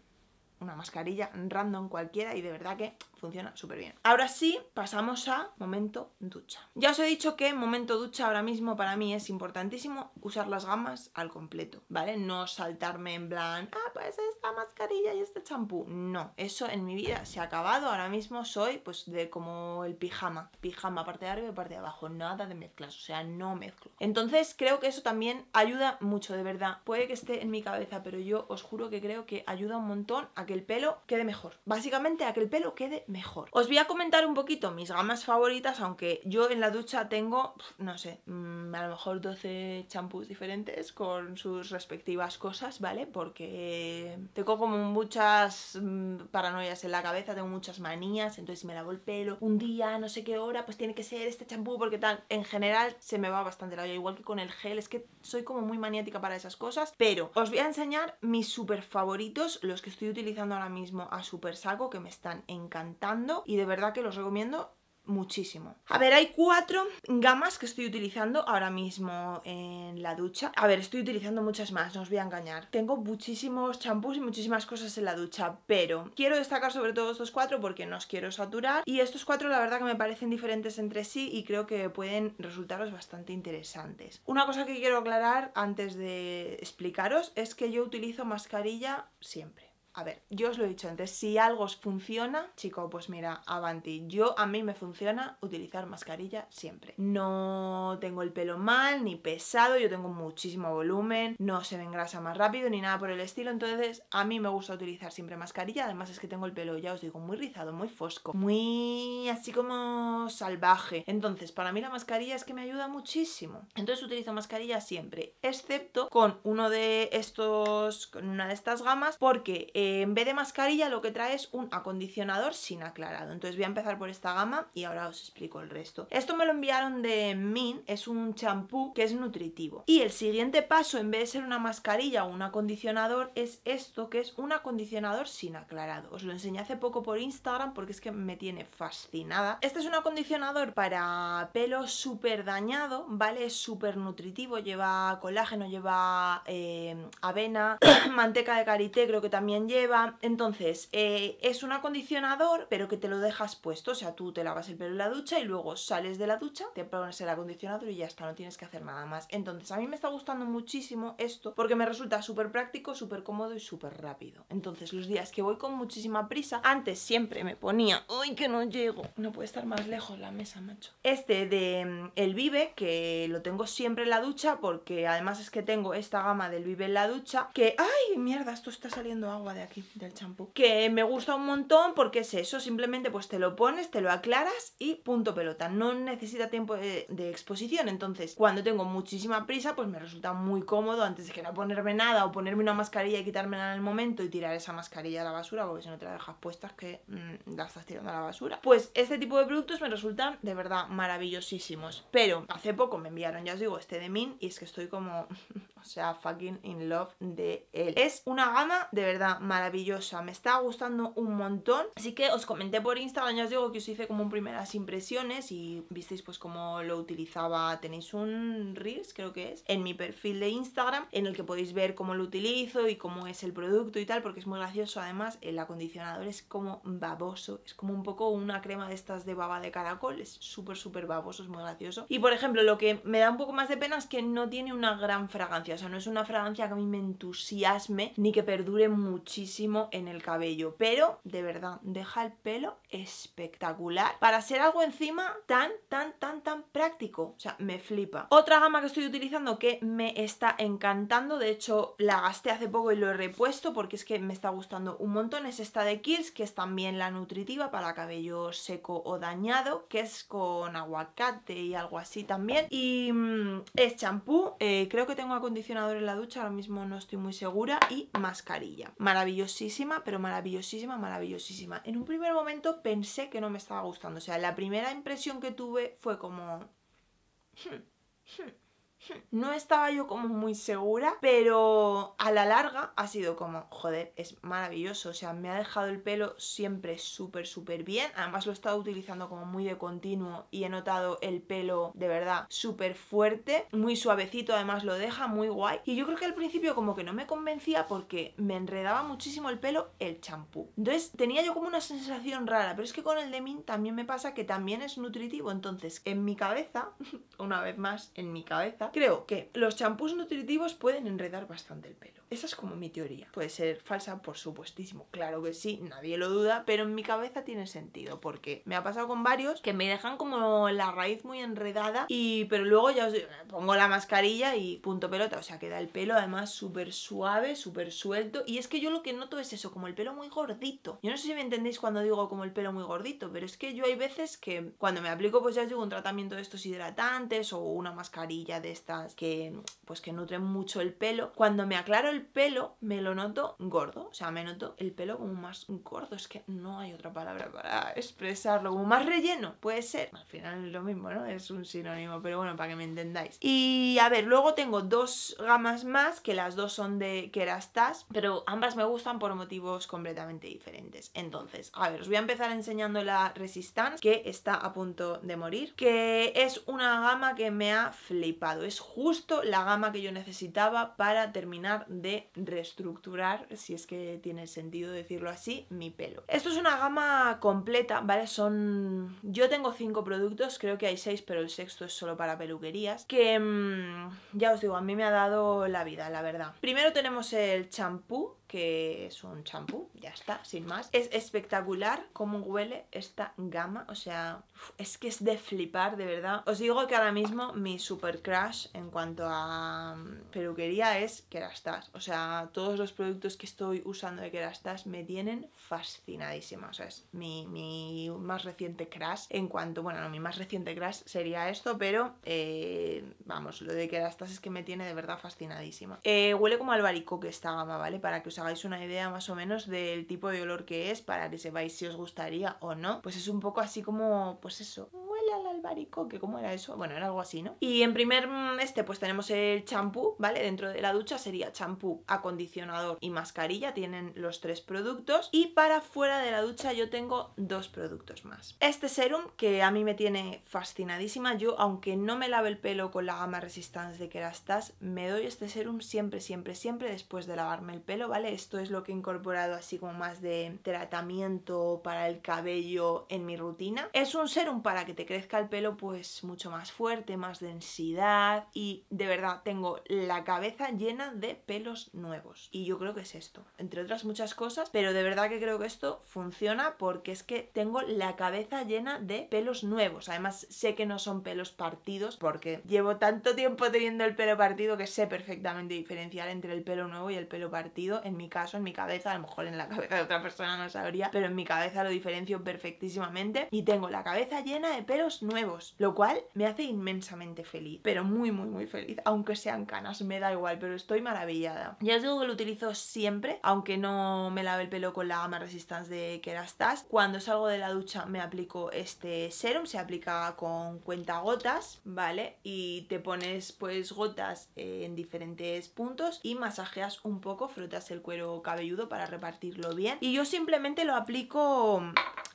una mascarilla random cualquiera y de verdad que funciona súper bien. Ahora sí, pasamos a momento ducha. Ya os he dicho que momento ducha ahora mismo para mí es importantísimo usar las gamas al completo, ¿vale? No saltarme en plan, ah, pues esta mascarilla y este champú. No, eso en mi vida se ha acabado. Ahora mismo soy pues de como el pijama. Pijama parte de arriba y parte de abajo. Nada de mezclas, o sea, no mezclo. Entonces creo que eso también ayuda mucho, de verdad. Puede que esté en mi cabeza, pero yo os juro que creo que ayuda un montón a que el pelo quede mejor. Básicamente a que el pelo quede mejor. Os voy a comentar un poquito mis gamas favoritas, aunque yo en la ducha tengo, no sé, mm, a lo mejor 12 champús diferentes con sus respectivas cosas, ¿vale? Porque tengo como muchas mm, paranoias en la cabeza, tengo muchas manías, entonces me lavo el pelo un día, no sé qué hora, pues tiene que ser este champú porque tal. En general se me va bastante la olla, igual que con el gel, es que soy como muy maniática para esas cosas, pero os voy a enseñar mis super favoritos, los que estoy utilizando ahora mismo a Super Saco, que me están encantando y de verdad que los recomiendo muchísimo. A ver, hay cuatro gamas que estoy utilizando ahora mismo en la ducha. A ver, estoy utilizando muchas más, no os voy a engañar. Tengo muchísimos champús y muchísimas cosas en la ducha, pero quiero destacar sobre todo estos cuatro porque no os quiero saturar. Y estos cuatro la verdad que me parecen diferentes entre sí y creo que pueden resultaros bastante interesantes. Una cosa que quiero aclarar antes de explicaros es que yo utilizo mascarilla siempre. A ver, yo os lo he dicho antes, si algo os funciona, chico, pues mira, avanti. Yo, a mí me funciona utilizar mascarilla siempre. No tengo el pelo mal, ni pesado, yo tengo muchísimo volumen, no se me engrasa más rápido, ni nada por el estilo, entonces a mí me gusta utilizar siempre mascarilla, además es que tengo el pelo, ya os digo, muy rizado, muy fosco, muy así como salvaje. Entonces, para mí la mascarilla es que me ayuda muchísimo. Entonces utilizo mascarilla siempre, excepto con uno de estos, con una de estas gamas, porque eh, en vez de mascarilla lo que trae es un acondicionador sin aclarado. Entonces voy a empezar por esta gama y ahora os explico el resto. Esto me lo enviaron de Min, es un champú que es nutritivo. Y el siguiente paso, en vez de ser una mascarilla o un acondicionador, es esto que es un acondicionador sin aclarado. Os lo enseñé hace poco por Instagram porque es que me tiene fascinada. Este es un acondicionador para pelo súper dañado, ¿vale? Es súper nutritivo, lleva colágeno, lleva eh, avena, manteca de karité creo que también lleva, Entonces, eh, es un acondicionador, pero que te lo dejas puesto. O sea, tú te lavas el pelo en la ducha y luego sales de la ducha, te pones el acondicionador y ya está, no tienes que hacer nada más. Entonces, a mí me está gustando muchísimo esto porque me resulta súper práctico, súper cómodo y súper rápido. Entonces, los días que voy con muchísima prisa, antes siempre me ponía, ¡ay, que no llego! No puede estar más lejos la mesa, macho. Este de mm, El Vive, que lo tengo siempre en la ducha porque además es que tengo esta gama del Vive en la ducha, que, ¡ay, mierda! Esto está saliendo agua de aquí, del champú. Que me gusta un montón porque es eso, simplemente pues te lo pones, te lo aclaras y punto pelota. No necesita tiempo de, exposición, entonces cuando tengo muchísima prisa pues me resulta muy cómodo antes de que no ponerme nada o ponerme una mascarilla y quitármela en el momento y tirar esa mascarilla a la basura porque si no te la dejas puestas que mm, la estás tirando a la basura. Pues este tipo de productos me resultan de verdad maravillosísimos. Pero hace poco me enviaron, ya os digo, este de Min y es que estoy como, o sea, fucking in love de él. Es una gama de verdad maravillosa, me está gustando un montón. Así que os comenté por Instagram, ya os digo que os hice como primeras impresiones y visteis pues cómo lo utilizaba. Tenéis un Reels, creo que es, en mi perfil de Instagram, en el que podéis ver cómo lo utilizo y cómo es el producto y tal, porque es muy gracioso. Además, el acondicionador es como baboso, es como un poco una crema de estas de baba de caracol, es súper, súper baboso, es muy gracioso. Y por ejemplo, lo que me da un poco más de pena es que no tiene una gran fragancia, o sea, no es una fragancia que a mí me entusiasme ni que perdure muchísimo muchísimo en el cabello, pero de verdad, deja el pelo espectacular para ser algo encima tan, tan, tan, tan práctico. O sea, me flipa. Otra gama que estoy utilizando que me está encantando, de hecho la gasté hace poco y lo he repuesto porque es que me está gustando un montón, es esta de Kills, que es también la nutritiva para cabello seco o dañado, que es con aguacate y algo así también. Y mm, es champú, eh, creo que tengo acondicionador en la ducha, ahora mismo no estoy muy segura, y mascarilla. Maravilloso maravillosísima, pero maravillosísima, maravillosísima. En un primer momento pensé que no me estaba gustando, o sea, la primera impresión que tuve fue como... Hmm, hmm, no estaba yo como muy segura, pero a la larga ha sido como, joder, es maravilloso, o sea, me ha dejado el pelo siempre súper, súper bien, además lo he estado utilizando como muy de continuo y he notado el pelo de verdad súper fuerte, muy suavecito, además lo deja muy guay, y yo creo que al principio como que no me convencía porque me enredaba muchísimo el pelo el champú, entonces tenía yo como una sensación rara, pero es que con el de Min también me pasa que también es nutritivo, entonces en mi cabeza, una vez más en mi cabeza, Creo que los champús nutritivos pueden enredar bastante el pelo. Esa es como mi teoría. Puede ser falsa, por supuestísimo. Claro que sí, nadie lo duda, pero en mi cabeza tiene sentido porque me ha pasado con varios que me dejan como la raíz muy enredada y pero luego ya os digo, pongo la mascarilla y punto pelota. O sea, queda el pelo además súper suave, súper suelto. Y es que yo lo que noto es eso, como el pelo muy gordito. Yo no sé si me entendéis cuando digo como el pelo muy gordito, pero es que yo hay veces que cuando me aplico, pues ya os digo, un tratamiento de estos hidratantes o una mascarilla de este que pues que nutren mucho el pelo. Cuando me aclaro el pelo me lo noto gordo, o sea, me noto el pelo como más gordo, es que no hay otra palabra para expresarlo, como más relleno, puede ser. Al final es lo mismo, ¿no? Es un sinónimo, pero bueno, para que me entendáis. Y a ver, luego tengo dos gamas más, que las dos son de Kerastase, pero ambas me gustan por motivos completamente diferentes. Entonces, a ver, os voy a empezar enseñando la Resistance, que está a punto de morir, que es una gama que me ha flipado es justo la gama que yo necesitaba para terminar de reestructurar, si es que tiene sentido decirlo así, mi pelo. Esto es una gama completa, ¿vale? Son... Yo tengo cinco productos, creo que hay seis, pero el sexto es solo para peluquerías, que mm, ya os digo, a mí me ha dado la vida, la verdad. Primero tenemos el champú, que es un champú, ya está, sin más. Es espectacular cómo huele esta gama, o sea, es que es de flipar, de verdad. Os digo que ahora mismo mi super crush en cuanto a mm, peluquería es Kerastas o sea, todos los productos que estoy usando de Kerastas me tienen fascinadísima, o sea, es mi, más reciente crush en cuanto, bueno, no, mi más reciente crush sería esto, pero eh, vamos, lo de Kerastas es que me tiene de verdad fascinadísima. Eh, huele como albaricoque esta gama, ¿vale? Para que hagáis una idea más o menos del tipo de olor que es para que sepáis si os gustaría o no. Pues es un poco así como, pues eso, huele al albaricoque, ¿cómo era eso? Bueno, era algo así, ¿no? Y en primer mm, este pues tenemos el champú, ¿vale? Dentro de la ducha sería champú, acondicionador y mascarilla, tienen los tres productos. Y para fuera de la ducha yo tengo dos productos más. Este serum que a mí me tiene fascinadísima, yo aunque no me lave el pelo con la gama Resistance de Kerastase, me doy este serum siempre, siempre, siempre después de lavarme el pelo, ¿vale? Esto es lo que he incorporado así como más de tratamiento para el cabello en mi rutina. Es un serum para que te crezca el pelo pues mucho más fuerte, más densidad y de verdad tengo la cabeza llena de pelos nuevos. Y yo creo que es esto, entre otras muchas cosas, pero de verdad que creo que esto funciona porque es que tengo la cabeza llena de pelos nuevos. Además sé que no son pelos partidos porque llevo tanto tiempo teniendo el pelo partido que sé perfectamente diferenciar entre el pelo nuevo y el pelo partido en mi caso, en mi cabeza, a lo mejor en la cabeza de otra persona no sabría, pero en mi cabeza lo diferencio perfectísimamente y tengo la cabeza llena de pelos nuevos, lo cual me hace inmensamente feliz, pero muy, muy, muy feliz, aunque sean canas, me da igual, pero estoy maravillada. Ya os digo que lo utilizo siempre, aunque no me lave el pelo con la gama Resistance de Kerastase. Cuando salgo de la ducha me aplico este serum, se aplica con cuentagotas, ¿vale? Y te pones pues gotas eh, en diferentes puntos y masajeas un poco, frotas el cuerpo cuero cabelludo para repartirlo bien. Y yo simplemente lo aplico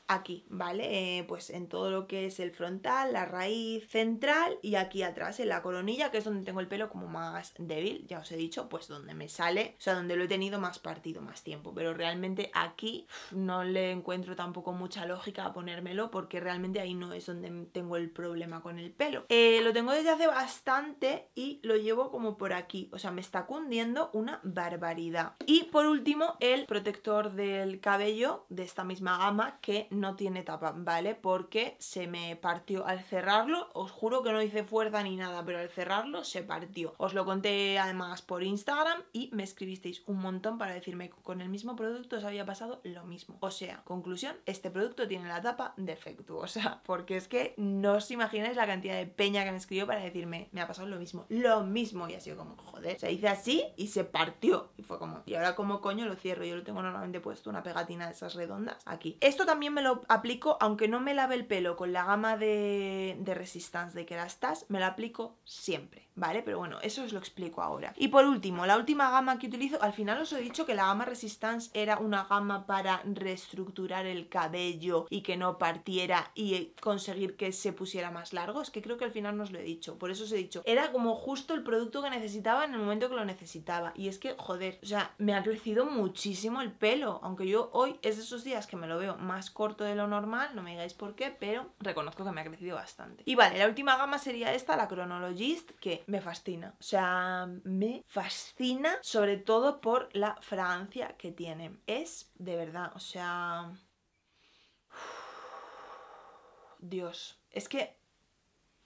aquí, ¿vale? Eh, pues en todo lo que es el frontal, la raíz central y aquí atrás, en la coronilla, que es donde tengo el pelo como más débil, ya os he dicho, pues donde me sale, o sea, donde lo he tenido más partido, más tiempo, pero realmente aquí no le encuentro tampoco mucha lógica a ponérmelo porque realmente ahí no es donde tengo el problema con el pelo. Eh, lo tengo desde hace bastante y lo llevo como por aquí, o sea, me está cundiendo una barbaridad. Y por último, el protector del cabello de esta misma gama que no tiene tapa, ¿vale? Porque se me partió al cerrarlo, os juro que no hice fuerza ni nada, pero al cerrarlo se partió. Os lo conté además por Instagram y me escribisteis un montón para decirme que con el mismo producto os había pasado lo mismo. O sea, conclusión, este producto tiene la tapa defectuosa, porque es que no os imagináis la cantidad de peña que me escribió para decirme, me ha pasado lo mismo, lo mismo, y ha sido como, joder, se hice así y se partió. Y fue como, ¿y ahora como coño lo cierro? Yo lo tengo normalmente puesto una pegatina de esas redondas aquí. Esto también me lo aplico, aunque no me lave el pelo con la gama de, de que de Kerastase, me la aplico siempre. ¿vale? Pero bueno, eso os lo explico ahora. Y por último, la última gama que utilizo, al final os he dicho que la gama Resistance era una gama para reestructurar el cabello y que no partiera y conseguir que se pusiera más largo, es que creo que al final no os lo he dicho, por eso os he dicho, era como justo el producto que necesitaba en el momento que lo necesitaba, y es que, joder, o sea, me ha crecido muchísimo el pelo, aunque yo hoy es de esos días que me lo veo más corto de lo normal, no me digáis por qué, pero reconozco que me ha crecido bastante. Y vale, la última gama sería esta, la Chronologist, que me fascina. O sea, me fascina sobre todo por la fragancia que tienen. Es de verdad, o sea... Dios. Es que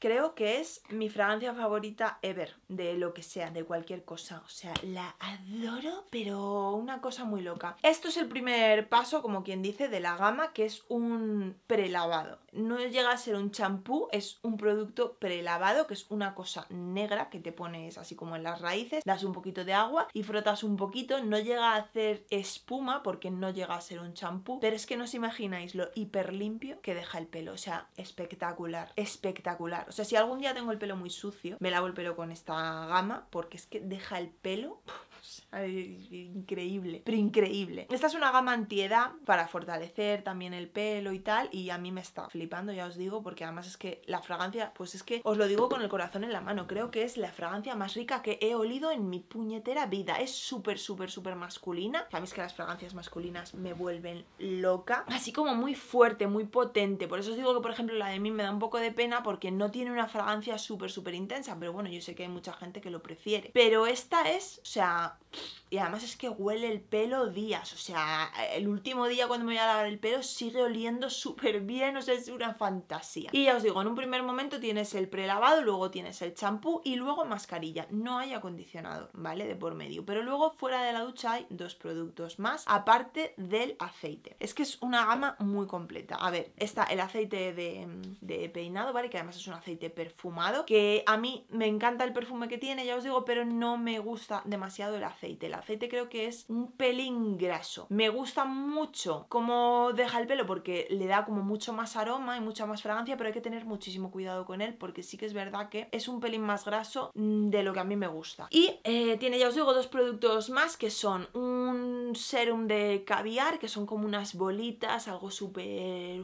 Creo que es mi fragancia favorita ever, de lo que sea, de cualquier cosa. O sea, la adoro, pero una cosa muy loca. Esto es el primer paso, como quien dice, de la gama, que es un prelavado. No llega a ser un champú, es un producto prelavado, que es una cosa negra que te pones así como en las raíces, das un poquito de agua y frotas un poquito. No llega a hacer espuma, porque no llega a ser un champú, pero es que no os imagináis lo hiper limpio que deja el pelo. O sea, espectacular, espectacular. O sea, si algún día tengo el pelo muy sucio, me lavo el pelo con esta gama porque es que deja el pelo increíble, pero increíble. Esta es una gama antiedad para fortalecer también el pelo y tal, y a mí me está flipando, ya os digo, porque además es que la fragancia, pues es que os lo digo con el corazón en la mano, creo que es la fragancia más rica que he olido en mi puñetera vida. Es súper, súper, súper masculina. A mí es que las fragancias masculinas me vuelven loca, así como muy fuerte, muy potente. Por eso os digo que, por ejemplo, la de mí me da un poco de pena porque no tiene una fragancia súper, súper intensa, pero bueno, yo sé que hay mucha gente que lo prefiere. Pero esta es, o sea, y además es que huele el pelo días, o sea, el último día cuando me voy a lavar el pelo sigue oliendo súper bien, o sea, es una fantasía. Y ya os digo, en un primer momento tienes el prelavado, luego tienes el champú y luego mascarilla, no hay acondicionado, ¿vale? De por medio, pero luego fuera de la ducha hay dos productos más, aparte del aceite. Es que es una gama muy completa. A ver, está el aceite de, de peinado, ¿vale? Que además es un aceite perfumado, que a mí me encanta el perfume que tiene, ya os digo, pero no me gusta demasiado el aceite. El aceite creo que es un pelín graso. Me gusta mucho cómo deja el pelo porque le da como mucho más aroma y mucha más fragancia, pero hay que tener muchísimo cuidado con él porque sí que es verdad que es un pelín más graso mm, de lo que a mí me gusta. Y eh, tiene, ya os digo, dos productos más que son un serum de caviar, que son como unas bolitas, algo súper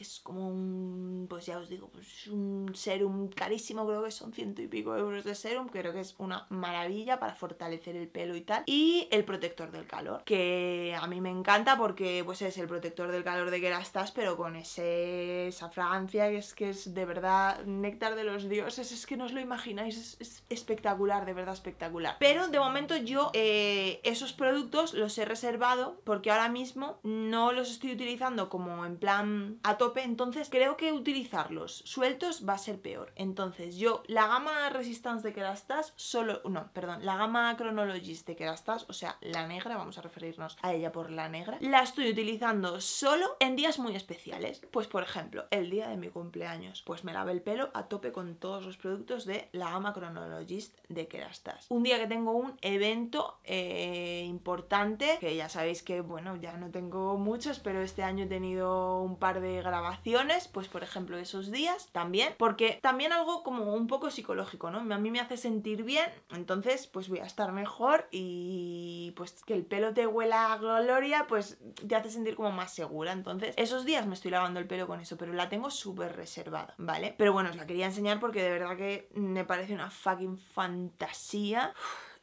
es como un, pues ya os digo, pues un serum carísimo, creo que son ciento y pico euros de serum, creo que es una maravilla para fortalecer el pelo y tal. Y el protector del calor, que a mí me encanta porque pues es el protector del calor de Kerastase, pero con ese, esa fragancia que es que es de verdad néctar de los dioses, es que no os lo imagináis, es, espectacular, de verdad espectacular. Pero de momento yo eh, esos productos los he reservado porque ahora mismo no los estoy utilizando como en plan a entonces creo que utilizarlos sueltos va a ser peor. Entonces yo, la gama Resistance de Kerastas, solo, no, perdón, la gama Chronologist de Kerastas, o sea, la negra, vamos a referirnos a ella por la negra, la estoy utilizando solo en días muy especiales. Pues por ejemplo, el día de mi cumpleaños, pues me lavé el pelo a tope con todos los productos de la gama Chronologist de Kerastas. Un día que tengo un evento eh, importante, que ya sabéis que, bueno, ya no tengo muchos, pero este año he tenido un par de grabaciones pues por ejemplo esos días también, porque también algo como un poco psicológico, ¿no? A mí me hace sentir bien, entonces pues voy a estar mejor y pues que el pelo te huela a gloria, pues te hace sentir como más segura. Entonces esos días me estoy lavando el pelo con eso, pero la tengo súper reservada, ¿vale? Pero bueno, os la quería enseñar porque de verdad que me parece una fucking fantasía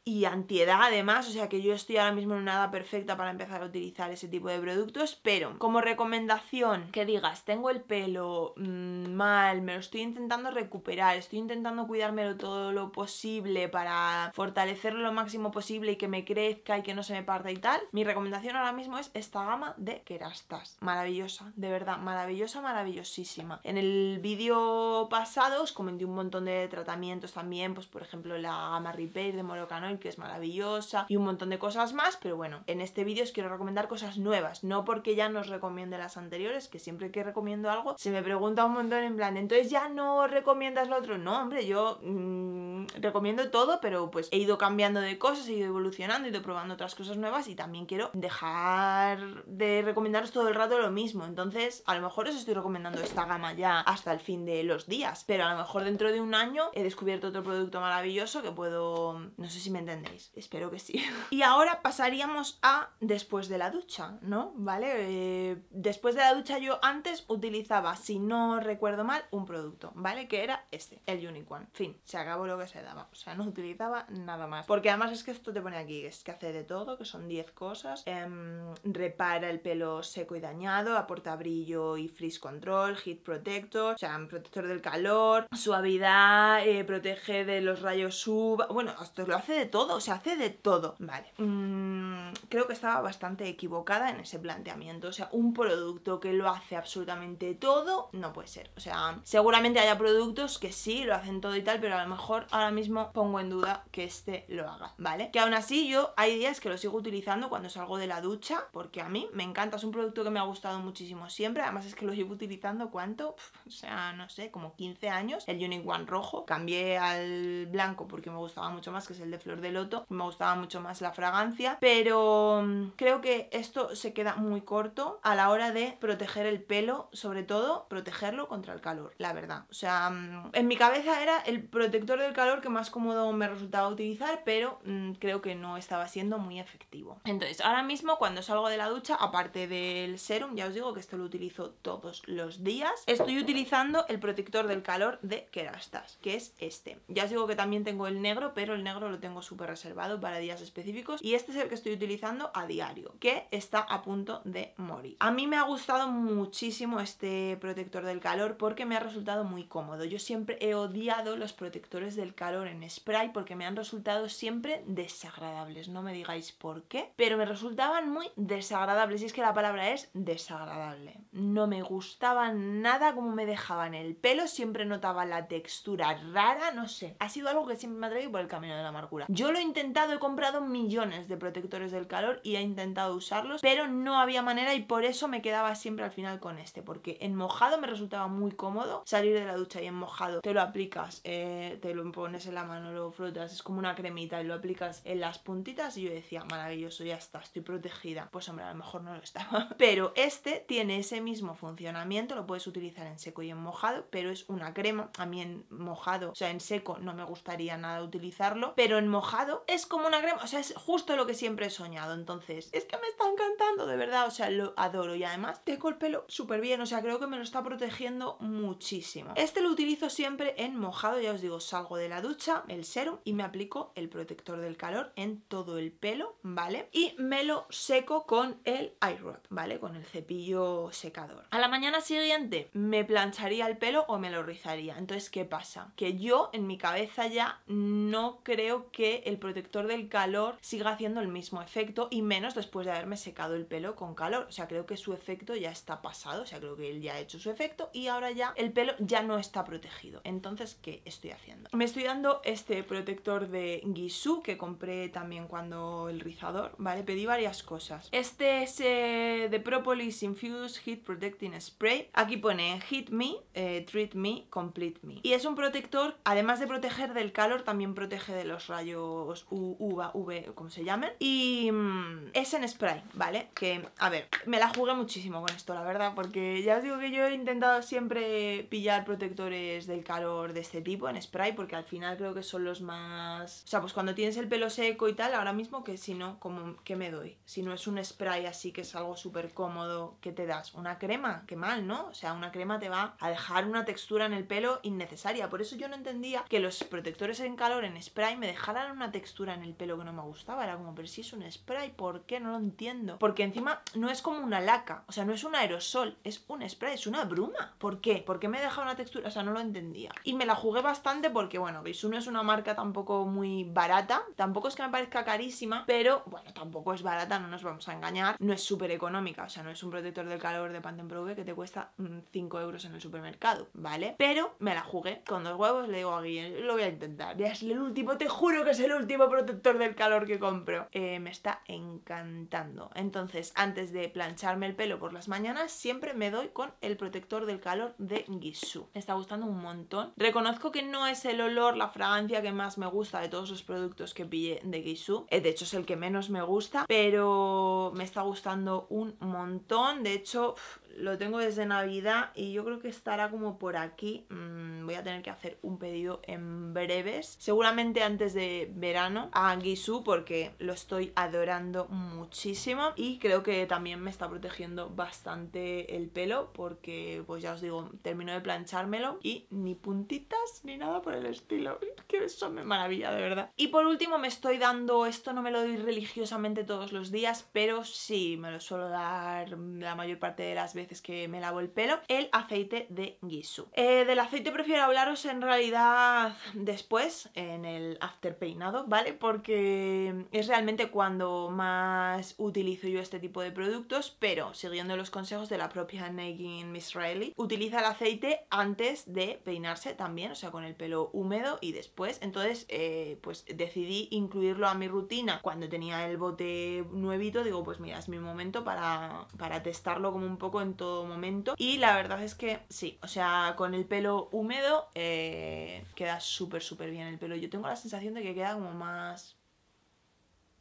y antiedad además, o sea que yo estoy ahora mismo en una edad perfecta para empezar a utilizar ese tipo de productos, pero como recomendación que digas, tengo el pelo mm, mal, me lo estoy intentando recuperar, estoy intentando cuidármelo todo lo posible para fortalecerlo lo máximo posible y que me crezca y que no se me parta y tal, mi recomendación ahora mismo es esta gama de Kerastas, maravillosa, de verdad, maravillosa, maravillosísima. En el vídeo pasado os comenté un montón de tratamientos también, pues por ejemplo la gama Repair de Morocano que es maravillosa y un montón de cosas más, pero bueno, en este vídeo os quiero recomendar cosas nuevas, no porque ya no os recomiende las anteriores, que siempre que recomiendo algo se me pregunta un montón en plan, entonces ya no recomiendas lo otro, no, hombre, yo mm, recomiendo todo, pero pues he ido cambiando de cosas, he ido evolucionando, he ido probando otras cosas nuevas y también quiero dejar de recomendaros todo el rato lo mismo, entonces a lo mejor os estoy recomendando esta gama ya hasta el fin de los días, pero a lo mejor dentro de un año he descubierto otro producto maravilloso que puedo, no sé si me entendéis, espero que sí. Y ahora pasaríamos a después de la ducha, ¿no? ¿Vale? Eh, después de la ducha yo antes utilizaba, si no recuerdo mal, un producto, ¿vale? Que era este, el Unicorn. Fin, se acabó lo que se daba. O sea, no utilizaba nada más. Porque además es que esto te pone aquí, es que hace de todo, que son 10 cosas. Em, repara el pelo seco y dañado, aporta brillo y frizz control, heat protector, o sea, protector del calor, suavidad, eh, protege de los rayos UV... Bueno, esto lo hace de todo, se hace de todo. Vale, mm, creo que estaba bastante equivocada en ese planteamiento. O sea, un producto que lo hace absolutamente todo, no puede ser. O sea, seguramente haya productos que sí, lo hacen todo y tal, pero a lo mejor ahora mismo pongo en duda que este lo haga, ¿vale? Que aún así yo hay días que lo sigo utilizando cuando salgo de la ducha, porque a mí me encanta, es un producto que me ha gustado muchísimo siempre, además es que lo llevo utilizando cuánto, o sea, no sé, como 15 años, el Unique One rojo, cambié al blanco porque me gustaba mucho más, que es el de flor de loto, me gustaba mucho más la fragancia, pero mm, creo que esto se queda muy corto a la hora de proteger el pelo, sobre todo protegerlo contra el calor, la verdad. O sea, mm, en mi cabeza era el protector del calor que más cómodo me resultaba utilizar, pero mm, creo que no estaba siendo muy efectivo. Entonces, ahora mismo cuando salgo de la ducha, aparte del serum, ya os digo que esto lo utilizo todos los días, estoy utilizando el protector del calor de Kerastas, que es este. Ya os digo que también tengo el negro, pero el negro lo tengo súper reservado para días específicos y este es el que estoy utilizando a diario, que está a punto de morir. A mí me ha gustado muchísimo este protector del calor porque me ha resultado muy cómodo. Yo siempre he odiado los protectores del calor en spray porque me han resultado siempre desagradables. No me digáis por qué, pero me resultaban muy desagradables y es que la palabra es desagradable. No me gustaba nada como me dejaban el pelo, siempre notaba la textura rara, no sé. Ha sido algo que siempre me ha traído por el camino de la amargura. Yo lo he intentado, he comprado millones de protectores del calor y he intentado usarlos, pero no había manera y por eso me quedaba siempre al final con este, porque en mojado me resultaba muy cómodo salir de la ducha y en mojado te lo aplicas, eh, te lo pones en la mano, lo frotas, es como una cremita y lo aplicas en las puntitas y yo decía, maravilloso, ya está, estoy protegida. Pues hombre, a lo mejor no lo estaba. Pero este tiene ese mismo funcionamiento, lo puedes utilizar en seco y en mojado, pero es una crema, a mí en mojado, o sea, en seco no me gustaría nada utilizarlo, pero en mojado es como una crema, o sea, es justo lo que siempre he soñado, entonces, es que me está encantando, de verdad, o sea, lo adoro y además teco el pelo súper bien, o sea, creo que me lo está protegiendo muchísimo. Este lo utilizo siempre en mojado, ya os digo, salgo de la ducha, el serum y me aplico el protector del calor en todo el pelo, ¿vale? Y me lo seco con el eye wrap, ¿vale? Con el cepillo secador. A la mañana siguiente me plancharía el pelo o me lo rizaría. Entonces, ¿qué pasa? Que yo en mi cabeza ya no creo que el protector del calor siga haciendo el mismo efecto y menos después de haberme secado el pelo con calor. O sea, creo que su efecto ya está pasado, o sea, creo que él ya ha hecho su efecto y ahora ya el pelo ya no está protegido. Entonces, ¿qué estoy haciendo? Me estoy dando este protector de Gisú que compré también cuando el rizador, ¿vale? Pedí varias cosas. Este es eh, de Propolis Infused Heat Protecting Spray. Aquí pone Heat Me, eh, Treat Me, Complete Me. Y es un protector, además de proteger del calor, también protege de los rayos uva, V, como se llamen. Y mm, es en spray, ¿vale? Que, a ver, me la jugué muchísimo con esto, la verdad, porque ya os digo que yo he intentado siempre pillar protectores del calor de este tipo en spray, porque al final creo que son los más... O sea, pues cuando tienes el pelo seco y tal, ahora mismo que si no, como que me doy? Si no es un spray así que es algo súper cómodo, que te das? ¿Una crema? Qué mal, ¿no? O sea, una crema te va a dejar una textura en el pelo innecesaria. Por eso yo no entendía que los protectores en calor en spray me dejaran una textura en el pelo que no me gustaba. Era como, pero si es un spray, ¿por qué? No lo entiendo. Porque encima no es como una laca, o sea, no es un aerosol, es un spray, es una bruma. ¿Por qué? ¿Por qué me deja una textura? O sea, no lo entendía. Y me la jugué bastante porque, bueno, veis, uno es una marca tampoco muy barata. Tampoco es que me parezca carísima, pero bueno, tampoco es barata, no nos vamos a engañar. No es súper económica, o sea, no es un protector del calor de Pantene que te cuesta 5 mm, euros en el supermercado, ¿vale? Pero me la jugué con dos huevos, le digo a Guillermo, lo voy a intentar. Ya es el último, te juro que es el último protector del calor que compro. Eh, me está encantando. Entonces, antes de plancharme el pelo por las mañanas, siempre me doy con el protector del calor de Guizhou. Me está gustando un montón. Reconozco que no es el olor, la fragancia que más me gusta de todos los productos que pillé de Guizhou. Eh, de hecho, es el que menos me gusta, pero me está gustando un montón. De hecho, lo tengo desde Navidad y yo creo que estará como por aquí. Mm, voy a tener que hacer un pedido en breves, seguramente antes de verano, a Gisu porque lo estoy adorando muchísimo y creo que también me está protegiendo bastante el pelo porque, pues ya os digo, termino de planchármelo y ni puntitas ni nada por el estilo. Que eso me maravilla, de verdad. Y por último me estoy dando, esto no me lo doy religiosamente todos los días, pero sí, me lo suelo dar la mayor parte de las veces es que me lavo el pelo, el aceite de Gisu. Eh, del aceite prefiero hablaros en realidad después, en el after peinado, ¿vale? Porque es realmente cuando más utilizo yo este tipo de productos, pero siguiendo los consejos de la propia miss Misraeli, utiliza el aceite antes de peinarse también, o sea, con el pelo húmedo y después. Entonces, eh, pues decidí incluirlo a mi rutina cuando tenía el bote nuevito, digo, pues mira, es mi momento para, para testarlo como un poco en todo momento. Y la verdad es que sí, o sea, con el pelo húmedo eh, queda súper, súper bien el pelo. Yo tengo la sensación de que queda como más...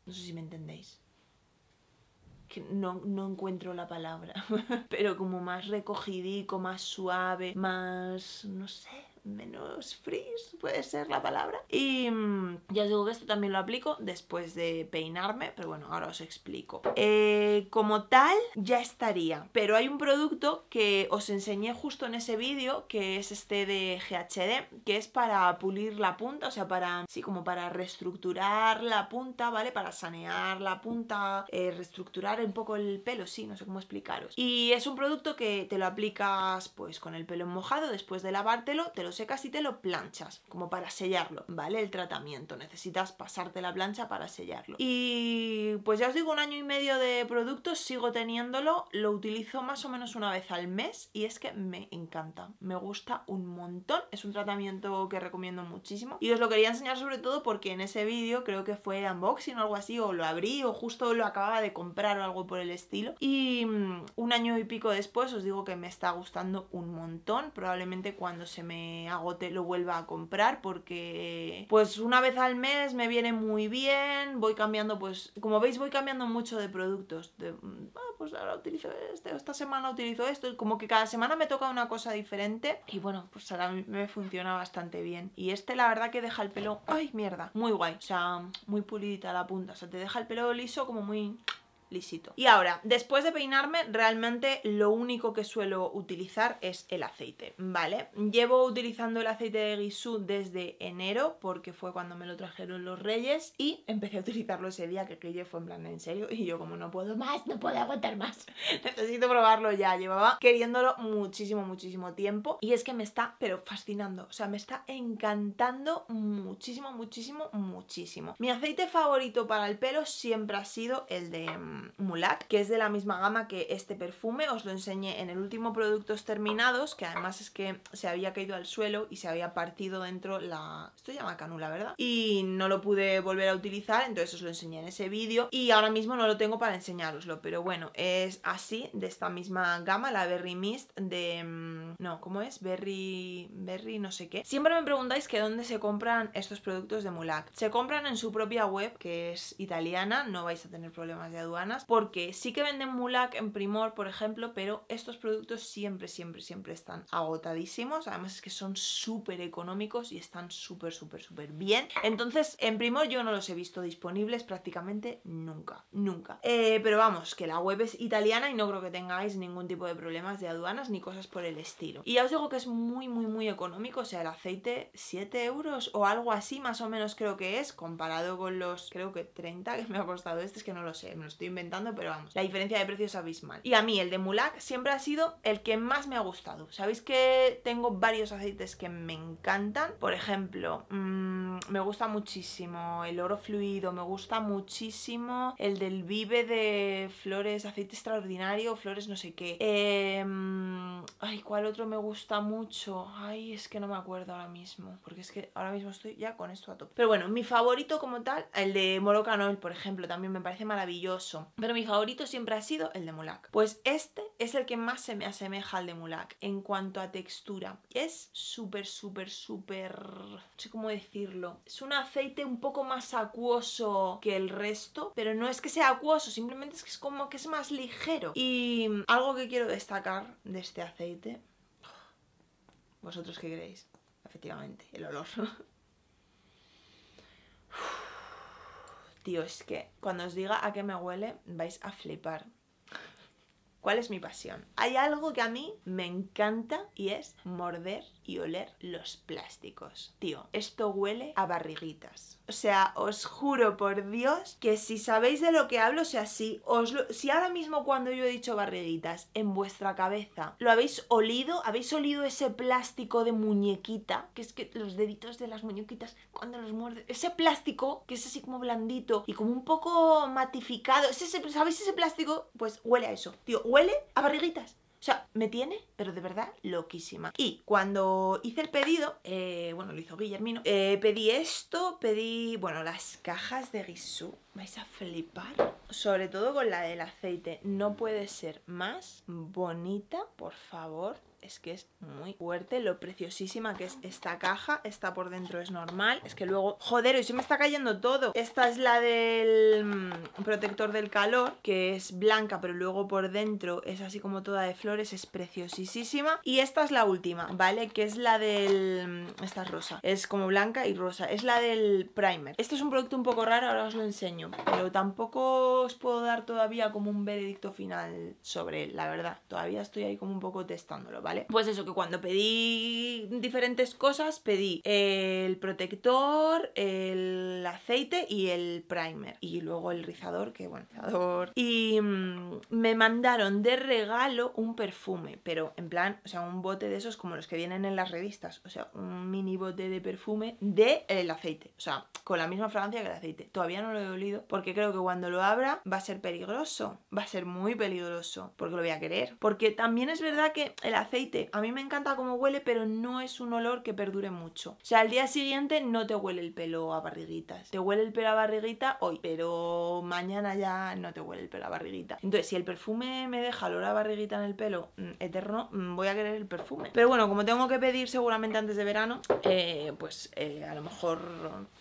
No sé si me entendéis. Que no, no encuentro la palabra. Pero como más recogidico, más suave, más... no sé menos frizz, puede ser la palabra. Y mm, ya os digo que esto también lo aplico después de peinarme, pero bueno, ahora os explico. Eh, como tal, ya estaría. Pero hay un producto que os enseñé justo en ese vídeo, que es este de GHD, que es para pulir la punta, o sea, para, sí, como para reestructurar la punta, ¿vale? Para sanear la punta, eh, reestructurar un poco el pelo, sí, no sé cómo explicaros. Y es un producto que te lo aplicas pues con el pelo mojado, después de lavártelo, te lo secas y te lo planchas, como para sellarlo, ¿vale? El tratamiento, necesitas pasarte la plancha para sellarlo. Y pues ya os digo, un año y medio de productos, sigo teniéndolo, lo utilizo más o menos una vez al mes y es que me encanta, me gusta un montón, es un tratamiento que recomiendo muchísimo y os lo quería enseñar sobre todo porque en ese vídeo creo que fue unboxing o algo así, o lo abrí o justo lo acababa de comprar o algo por el estilo y mm, un año y pico después os digo que me está gustando un montón, probablemente cuando se me agote lo vuelva a comprar porque pues una vez al mes me viene muy bien, voy cambiando pues como veis voy cambiando mucho de productos, de, ah, pues ahora utilizo este, esta semana utilizo esto, como que cada semana me toca una cosa diferente y bueno pues ahora me funciona bastante bien y este la verdad que deja el pelo, ay mierda, muy guay, o sea muy pulidita la punta, o sea te deja el pelo liso como muy lisito. Y ahora, después de peinarme, realmente lo único que suelo utilizar es el aceite, ¿vale? Llevo utilizando el aceite de Guisú desde enero, porque fue cuando me lo trajeron los reyes, y empecé a utilizarlo ese día, que Guille fue en plan, en serio, y yo como no puedo más, no puedo aguantar más, necesito probarlo ya, llevaba queriéndolo muchísimo, muchísimo tiempo, y es que me está, pero fascinando, o sea, me está encantando muchísimo, muchísimo, muchísimo. Mi aceite favorito para el pelo siempre ha sido el de Mulac, que es de la misma gama que este perfume, os lo enseñé en el último Productos Terminados, que además es que se había caído al suelo y se había partido dentro la... esto se llama canula, ¿verdad? Y no lo pude volver a utilizar, entonces os lo enseñé en ese vídeo y ahora mismo no lo tengo para enseñároslo, pero bueno, es así, de esta misma gama, la Berry Mist de... Mm, no, ¿cómo es? Berry... Berry no sé qué. Siempre me preguntáis que dónde se compran estos productos de Mulac. Se compran en su propia web, que es italiana, no vais a tener problemas de aduana porque sí que venden Mulac en Primor, por ejemplo, pero estos productos siempre, siempre, siempre están agotadísimos. Además es que son súper económicos y están súper, súper, súper bien. Entonces, en Primor yo no los he visto disponibles prácticamente nunca, nunca. Eh, pero vamos, que la web es italiana y no creo que tengáis ningún tipo de problemas de aduanas ni cosas por el estilo. Y ya os digo que es muy, muy, muy económico. O sea, el aceite 7 euros o algo así más o menos creo que es, comparado con los, creo que 30 que me ha costado este, es que no lo sé, me lo estoy pero vamos, la diferencia de precios es abismal. Y a mí el de Mulac siempre ha sido el que más me ha gustado. Sabéis que tengo varios aceites que me encantan. Por ejemplo, mm, me gusta muchísimo el oro fluido, me gusta muchísimo el del vive de flores, aceite extraordinario, flores no sé qué. Em, ay, ¿cuál otro me gusta mucho? Ay, es que no me acuerdo ahora mismo, porque es que ahora mismo estoy ya con esto a tope. Pero bueno, mi favorito como tal, el de Moroccan por ejemplo, también me parece maravilloso pero mi favorito siempre ha sido el de Mulac Pues este es el que más se me asemeja al de Mulac en cuanto a textura. Es súper, súper, súper... no sé cómo decirlo. Es un aceite un poco más acuoso que el resto, pero no es que sea acuoso, simplemente es que es como que es más ligero. Y algo que quiero destacar de este aceite... ¿Vosotros qué queréis Efectivamente, el olor. Tío, es que cuando os diga a qué me huele vais a flipar. ¿Cuál es mi pasión? Hay algo que a mí me encanta y es morder y oler los plásticos. Tío, esto huele a barriguitas. O sea, os juro por Dios que si sabéis de lo que hablo, o sea, si, os si ahora mismo cuando yo he dicho barriguitas en vuestra cabeza, ¿lo habéis olido? ¿Habéis olido ese plástico de muñequita? Que es que los deditos de las muñequitas cuando los muerde, ese plástico que es así como blandito y como un poco matificado, ¿sabéis ese plástico? Pues huele a eso, tío, huele a barriguitas. O sea, me tiene, pero de verdad, loquísima. Y cuando hice el pedido, eh, bueno, lo hizo Guillermino, eh, pedí esto, pedí, bueno, las cajas de guisú vais a flipar, sobre todo con la del aceite. No puede ser más bonita, por favor. Es que es muy fuerte lo preciosísima que es esta caja. Esta por dentro es normal. Es que luego... Joder, y se me está cayendo todo. Esta es la del mm, protector del calor, que es blanca, pero luego por dentro es así como toda de flores. Es preciosísima. Y esta es la última, ¿vale? Que es la del... Mm, esta es rosa. Es como blanca y rosa. Es la del primer. Este es un producto un poco raro, ahora os lo enseño pero tampoco os puedo dar todavía como un veredicto final sobre él, la verdad. Todavía estoy ahí como un poco testándolo, ¿vale? Pues eso, que cuando pedí diferentes cosas, pedí el protector, el aceite y el primer. Y luego el rizador, que bueno, rizador. Y mm, me mandaron de regalo un perfume, pero en plan, o sea, un bote de esos como los que vienen en las revistas. O sea, un mini bote de perfume de eh, el aceite. O sea, con la misma fragancia que el aceite. Todavía no lo he olido porque creo que cuando lo abra va a ser peligroso, va a ser muy peligroso porque lo voy a querer. Porque también es verdad que el aceite, a mí me encanta cómo huele, pero no es un olor que perdure mucho. O sea, al día siguiente no te huele el pelo a barriguitas, te huele el pelo a barriguita hoy, pero mañana ya no te huele el pelo a barriguita. Entonces, si el perfume me deja olor a barriguita en el pelo mm, eterno, mm, voy a querer el perfume. Pero bueno, como tengo que pedir seguramente antes de verano, eh, pues eh, a lo mejor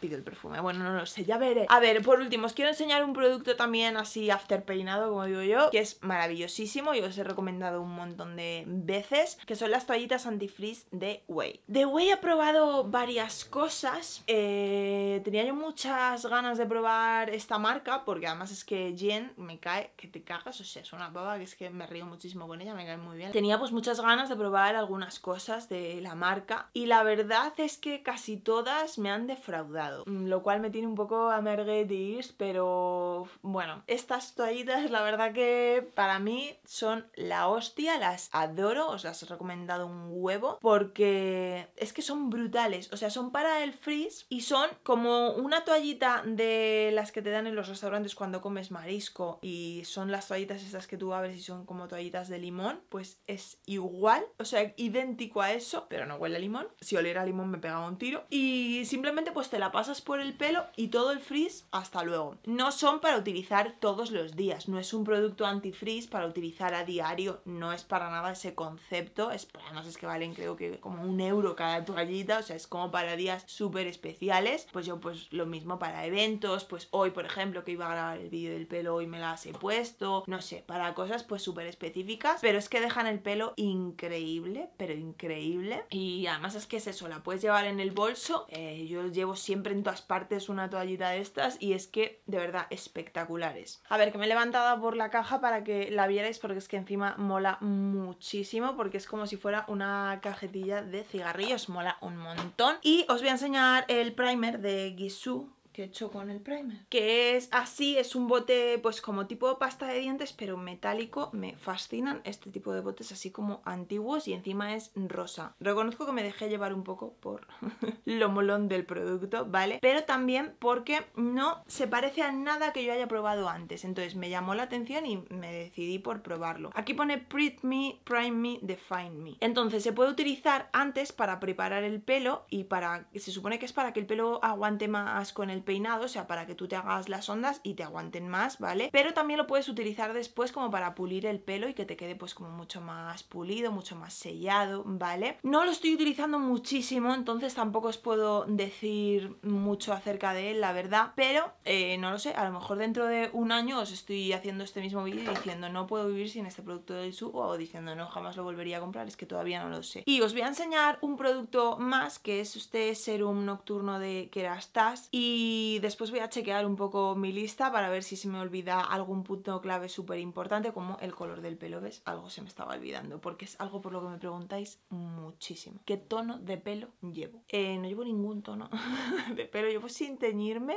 pido el perfume. Bueno, no lo sé, ya veré. A ver, por último, os quiero enseñar un producto también así after peinado, como digo yo, que es maravillosísimo y os he recomendado un montón de veces, que son las toallitas antifreeze de Way. De Way he probado varias cosas, eh, tenía yo muchas ganas de probar esta marca, porque además es que Jen me cae, que te cagas, o sea, es una baba que es que me río muchísimo con ella, me cae muy bien. Tenía pues muchas ganas de probar algunas cosas de la marca y la verdad es que casi todas me han defraudado, lo cual me tiene un poco amargué de ir pero bueno, estas toallitas la verdad que para mí son la hostia, las adoro, os las he recomendado un huevo, porque es que son brutales, o sea, son para el frizz y son como una toallita de las que te dan en los restaurantes cuando comes marisco y son las toallitas estas que tú abres y son como toallitas de limón, pues es igual, o sea, idéntico a eso, pero no huele a limón. Si oliera a limón me pegaba un tiro y simplemente pues te la pasas por el pelo y todo el frizz hasta luego no son para utilizar todos los días, no es un producto antifreeze para utilizar a diario, no es para nada ese concepto, es es que valen creo que como un euro cada toallita, o sea, es como para días súper especiales, pues yo pues lo mismo para eventos, pues hoy por ejemplo que iba a grabar el vídeo del pelo y me las he puesto, no sé, para cosas pues súper específicas, pero es que dejan el pelo increíble, pero increíble, y además es que es eso, la puedes llevar en el bolso, eh, yo llevo siempre en todas partes una toallita de estas y es que de verdad espectaculares. A ver, que me he levantado por la caja para que la vierais porque es que encima mola muchísimo porque es como si fuera una cajetilla de cigarrillos, mola un montón. Y os voy a enseñar el primer de Gisou que he hecho con el primer. Que es así, es un bote pues como tipo pasta de dientes, pero metálico. Me fascinan este tipo de botes así como antiguos y encima es rosa. Reconozco que me dejé llevar un poco por lo molón del producto, ¿vale? Pero también porque no se parece a nada que yo haya probado antes. Entonces me llamó la atención y me decidí por probarlo. Aquí pone Print Me, Prime Me, Define Me. Entonces se puede utilizar antes para preparar el pelo y para... Se supone que es para que el pelo aguante más con el peinado, o sea, para que tú te hagas las ondas y te aguanten más, ¿vale? Pero también lo puedes utilizar después como para pulir el pelo y que te quede pues como mucho más pulido, mucho más sellado, ¿vale? No lo estoy utilizando muchísimo, entonces tampoco os puedo decir mucho acerca de él, la verdad, pero eh, no lo sé, a lo mejor dentro de un año os estoy haciendo este mismo vídeo diciendo no puedo vivir sin este producto de su o diciendo no, jamás lo volvería a comprar, es que todavía no lo sé. Y os voy a enseñar un producto más que es este serum nocturno de Kerastase y y después voy a chequear un poco mi lista para ver si se me olvida algún punto clave súper importante como el color del pelo, ¿ves? Algo se me estaba olvidando porque es algo por lo que me preguntáis muchísimo. ¿Qué tono de pelo llevo? Eh, no llevo ningún tono de pelo, llevo sin teñirme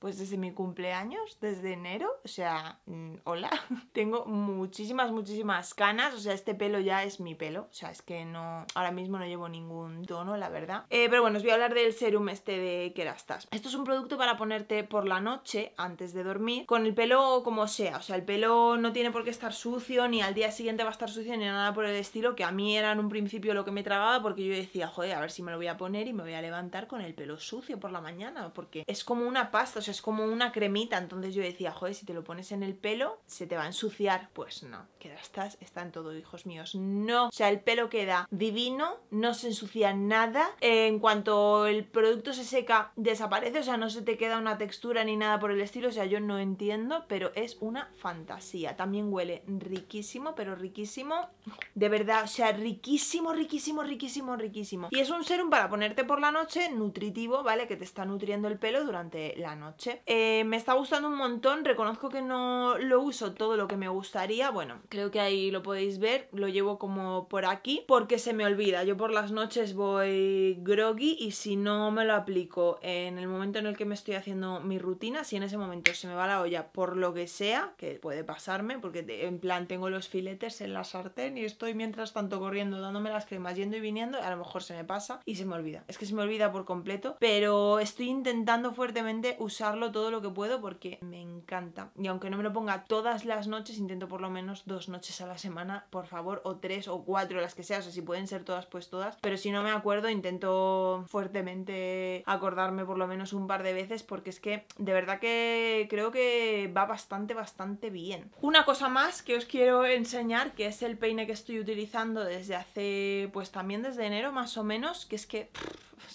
pues desde mi cumpleaños, desde enero, o sea, mm, hola, tengo muchísimas, muchísimas canas, o sea, este pelo ya es mi pelo, o sea, es que no, ahora mismo no llevo ningún tono, la verdad. Eh, pero bueno, os voy a hablar del serum este de Kerastas. Esto es un producto para ponerte por la noche, antes de dormir, con el pelo como sea, o sea, el pelo no tiene por qué estar sucio, ni al día siguiente va a estar sucio, ni nada por el estilo, que a mí era en un principio lo que me trababa, porque yo decía, joder, a ver si me lo voy a poner y me voy a levantar con el pelo sucio por la mañana, porque es como una pasta, o sea, es como una cremita. Entonces yo decía, joder, si te lo pones en el pelo, se te va a ensuciar. Pues no, queda Está en todo, hijos míos. No, o sea, el pelo queda divino, no se ensucia nada. En cuanto el producto se seca, desaparece, o sea, no se te queda una textura ni nada por el estilo. O sea, yo no entiendo, pero es una fantasía. También huele riquísimo, pero riquísimo. De verdad, o sea, riquísimo, riquísimo, riquísimo, riquísimo. Y es un serum para ponerte por la noche, nutritivo, ¿vale? Que te está nutriendo el pelo durante la noche. Eh, me está gustando un montón, reconozco que no lo uso todo lo que me gustaría, bueno, creo que ahí lo podéis ver, lo llevo como por aquí, porque se me olvida, yo por las noches voy groggy y si no me lo aplico en el momento en el que me estoy haciendo mi rutina, si en ese momento se me va la olla por lo que sea, que puede pasarme, porque en plan tengo los filetes en la sartén y estoy mientras tanto corriendo, dándome las cremas, yendo y viniendo, a lo mejor se me pasa y se me olvida, es que se me olvida por completo, pero estoy intentando fuertemente usar todo lo que puedo porque me encanta. Y aunque no me lo ponga todas las noches, intento por lo menos dos noches a la semana, por favor, o tres o cuatro, las que sea. O si pueden ser todas, pues todas. Pero si no me acuerdo, intento fuertemente acordarme por lo menos un par de veces porque es que de verdad que creo que va bastante, bastante bien. Una cosa más que os quiero enseñar, que es el peine que estoy utilizando desde hace, pues también desde enero más o menos, que es que...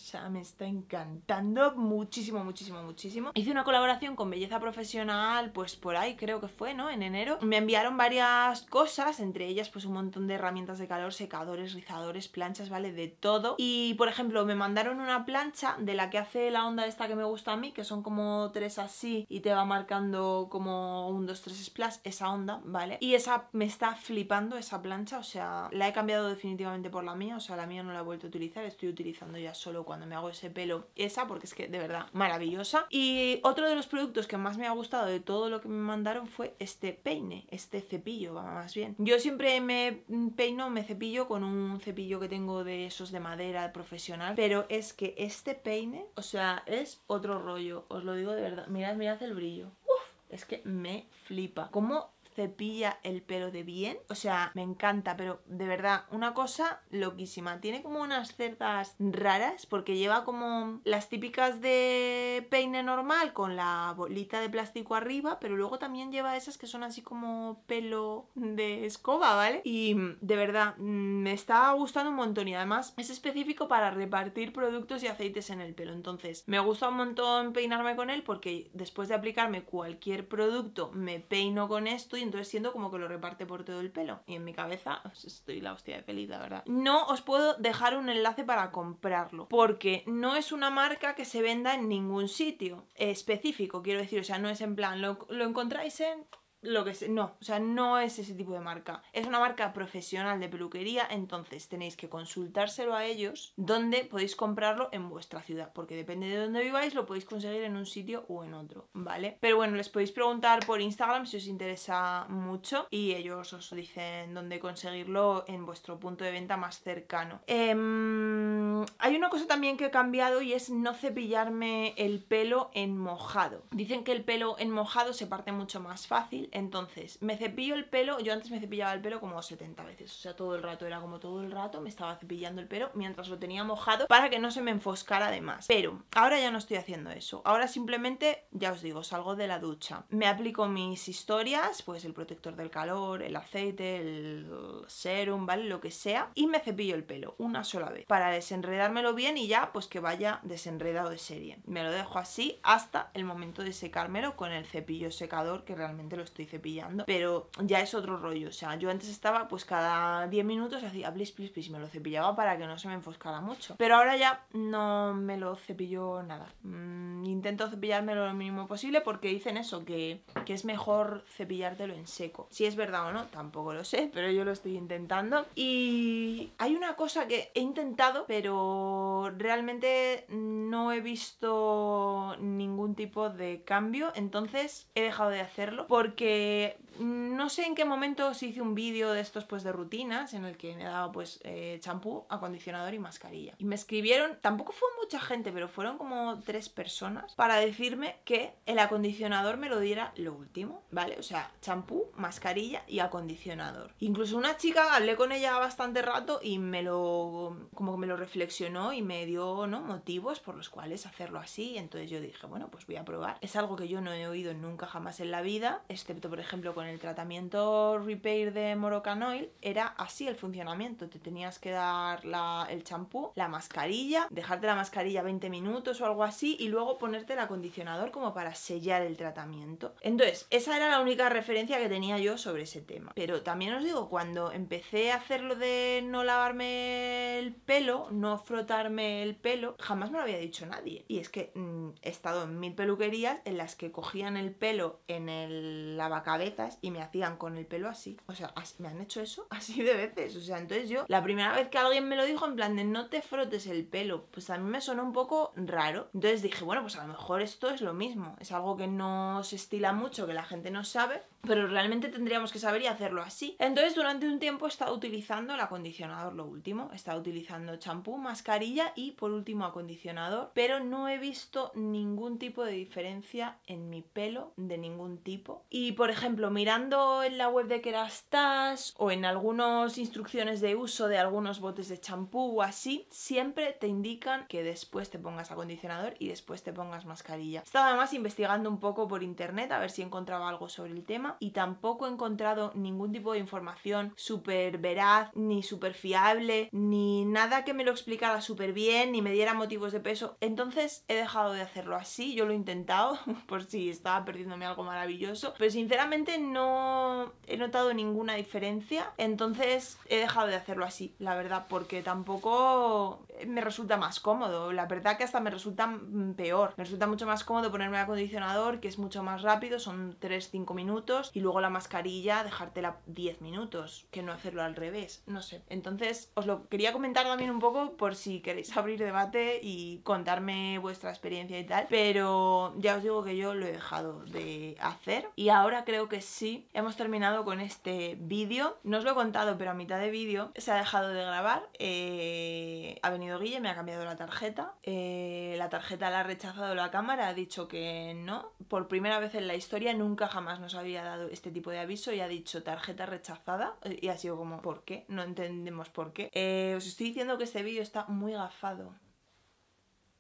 O sea, me está encantando muchísimo, muchísimo, muchísimo. Hice una colaboración con Belleza Profesional, pues por ahí creo que fue, ¿no? En enero. Me enviaron varias cosas, entre ellas pues un montón de herramientas de calor, secadores, rizadores, planchas, ¿vale? De todo. Y por ejemplo, me mandaron una plancha de la que hace la onda esta que me gusta a mí, que son como tres así y te va marcando como un, dos, tres splash, esa onda, ¿vale? Y esa me está flipando, esa plancha, o sea, la he cambiado definitivamente por la mía, o sea, la mía no la he vuelto a utilizar, estoy utilizando ya solo cuando cuando me hago ese pelo esa, porque es que de verdad, maravillosa. Y otro de los productos que más me ha gustado de todo lo que me mandaron fue este peine, este cepillo, más bien. Yo siempre me peino, me cepillo con un cepillo que tengo de esos de madera profesional, pero es que este peine, o sea, es otro rollo, os lo digo de verdad. Mirad, mirad el brillo. Uf, es que me flipa. cómo cepilla el pelo de bien. O sea, me encanta, pero de verdad, una cosa loquísima. Tiene como unas cerdas raras porque lleva como las típicas de peine normal con la bolita de plástico arriba, pero luego también lleva esas que son así como pelo de escoba, ¿vale? Y mm, de verdad, mm, me está gustando un montón y además es específico para repartir productos y aceites en el pelo. Entonces, me gusta un montón peinarme con él porque después de aplicarme cualquier producto me peino con esto y entonces siento como que lo reparte por todo el pelo. Y en mi cabeza pues, estoy la hostia de pelita, la verdad. No os puedo dejar un enlace para comprarlo, porque no es una marca que se venda en ningún sitio específico, quiero decir, o sea, no es en plan, lo encontráis en lo que no, o sea, no es ese tipo de marca. Es una marca profesional de peluquería, entonces tenéis que consultárselo a ellos donde podéis comprarlo en vuestra ciudad, porque depende de dónde viváis lo podéis conseguir en un sitio o en otro, ¿vale? Pero bueno, les podéis preguntar por Instagram si os interesa mucho y ellos os dicen dónde conseguirlo en vuestro punto de venta más cercano. Em, hay una cosa también que he cambiado y es no cepillarme el pelo en mojado. Dicen que el pelo en mojado se parte mucho más fácil, entonces, me cepillo el pelo, yo antes me cepillaba el pelo como 70 veces, o sea, todo el rato, era como todo el rato, me estaba cepillando el pelo mientras lo tenía mojado para que no se me enfoscara de más. Pero ahora ya no estoy haciendo eso, ahora simplemente, ya os digo, salgo de la ducha, me aplico mis historias, pues el protector del calor, el aceite, el serum, ¿vale? Lo que sea, y me cepillo el pelo una sola vez para desenredármelo bien y ya pues que vaya desenredado de serie. Me lo dejo así hasta el momento de secármelo con el cepillo secador que realmente lo estoy estoy cepillando, pero ya es otro rollo, o sea, yo antes estaba pues cada 10 minutos hacía plis plis plis, me lo cepillaba para que no se me enfoscara mucho, pero ahora ya no me lo cepillo nada, mm, intento cepillármelo lo mínimo posible porque dicen eso, que, que es mejor cepillártelo en seco, si es verdad o no, tampoco lo sé, pero yo lo estoy intentando y hay una cosa que he intentado, pero realmente no he visto ningún tipo de cambio, entonces he dejado de hacerlo porque que Mm, no sé en qué momento se hice un vídeo de estos pues de rutinas en el que me daba pues eh, champú, acondicionador y mascarilla. Y me escribieron, tampoco fue mucha gente, pero fueron como tres personas para decirme que el acondicionador me lo diera lo último, ¿vale? O sea, champú, mascarilla y acondicionador. Incluso una chica, hablé con ella bastante rato y me lo como que me lo reflexionó y me dio, ¿no? motivos por los cuales hacerlo así. Entonces yo dije, bueno, pues voy a probar. Es algo que yo no he oído nunca jamás en la vida, excepto por ejemplo con el tratamiento Repair de Moroccanoil era así el funcionamiento. Te tenías que dar el champú, la mascarilla, dejarte la mascarilla 20 minutos o algo así y luego ponerte el acondicionador como para sellar el tratamiento. Entonces, esa era la única referencia que tenía yo sobre ese tema. Pero también os digo, cuando empecé a hacer lo de no lavarme el pelo, no frotarme el pelo, jamás me lo había dicho nadie. Y es que mm, he estado en mil peluquerías en las que cogían el pelo en el lavacabezas y me hacían con el pelo así. O sea, me han hecho eso así de veces. O sea, entonces yo, la primera vez que alguien me lo dijo, en plan de no te frotes el pelo, pues a mí me sonó un poco raro. Entonces dije, bueno, pues a lo mejor esto es lo mismo. Es algo que no se estila mucho, que la gente no sabe pero realmente tendríamos que saber y hacerlo así. Entonces durante un tiempo he estado utilizando el acondicionador, lo último, he estado utilizando champú, mascarilla y por último acondicionador, pero no he visto ningún tipo de diferencia en mi pelo de ningún tipo. Y por ejemplo, mirando en la web de Kerastase o en algunas instrucciones de uso de algunos botes de champú o así, siempre te indican que después te pongas acondicionador y después te pongas mascarilla. Estaba además investigando un poco por internet a ver si encontraba algo sobre el tema y tampoco he encontrado ningún tipo de información súper veraz, ni súper fiable, ni nada que me lo explicara súper bien, ni me diera motivos de peso. Entonces he dejado de hacerlo así, yo lo he intentado por si estaba perdiéndome algo maravilloso, pero sinceramente no he notado ninguna diferencia, entonces he dejado de hacerlo así, la verdad, porque tampoco me resulta más cómodo, la verdad que hasta me resulta mm, peor, me resulta mucho más cómodo ponerme acondicionador, que es mucho más rápido, son 3-5 minutos, y luego la mascarilla, dejártela 10 minutos, que no hacerlo al revés, no sé. Entonces, os lo quería comentar también un poco por si queréis abrir debate y contarme vuestra experiencia y tal, pero ya os digo que yo lo he dejado de hacer y ahora creo que sí, hemos terminado con este vídeo. No os lo he contado, pero a mitad de vídeo se ha dejado de grabar. Eh, ha venido Guille, me ha cambiado la tarjeta. Eh, la tarjeta la ha rechazado la cámara, ha dicho que no. Por primera vez en la historia nunca jamás nos había dado este tipo de aviso y ha dicho tarjeta rechazada. Eh, y ha sido como, ¿por qué? No entendemos por qué. os estoy diciendo que este vídeo está muy gafado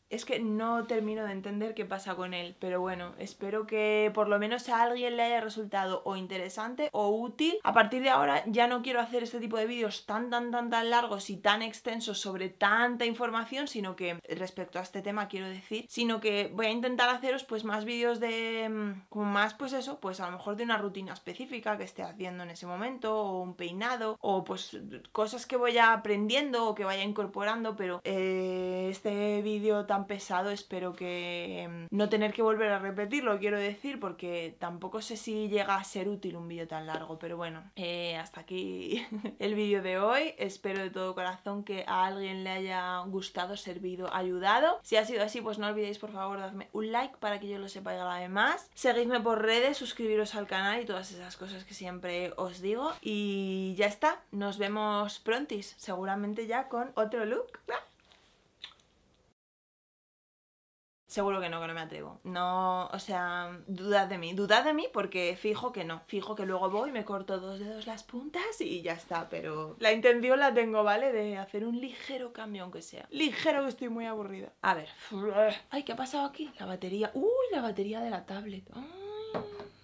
es que no termino de entender qué pasa con él, pero bueno, espero que por lo menos a alguien le haya resultado o interesante o útil. A partir de ahora ya no quiero hacer este tipo de vídeos tan tan tan tan largos y tan extensos sobre tanta información, sino que respecto a este tema quiero decir, sino que voy a intentar haceros pues más vídeos de mm, como más pues eso, pues a lo mejor de una rutina específica que esté haciendo en ese momento o un peinado o pues cosas que voy aprendiendo o que vaya incorporando, pero eh, este vídeo también tan pesado, espero que em, no tener que volver a repetirlo, quiero decir, porque tampoco sé si llega a ser útil un vídeo tan largo, pero bueno, eh, hasta aquí el vídeo de hoy, espero de todo corazón que a alguien le haya gustado, servido, ayudado, si ha sido así pues no olvidéis por favor darme un like para que yo lo sepa y la más, seguidme por redes, suscribiros al canal y todas esas cosas que siempre os digo, y ya está, nos vemos prontis, seguramente ya con otro look. ¡Ah! Seguro que no, que no me atrevo. No, o sea, dudad de mí, dudad de mí porque fijo que no, fijo que luego voy, me corto dos dedos las puntas y ya está, pero la intención la tengo, ¿vale? De hacer un ligero cambio aunque sea. Ligero que estoy muy aburrida. A ver. Eh. Ay, ¿qué ha pasado aquí? La batería. Uy, la batería de la tablet. Ay.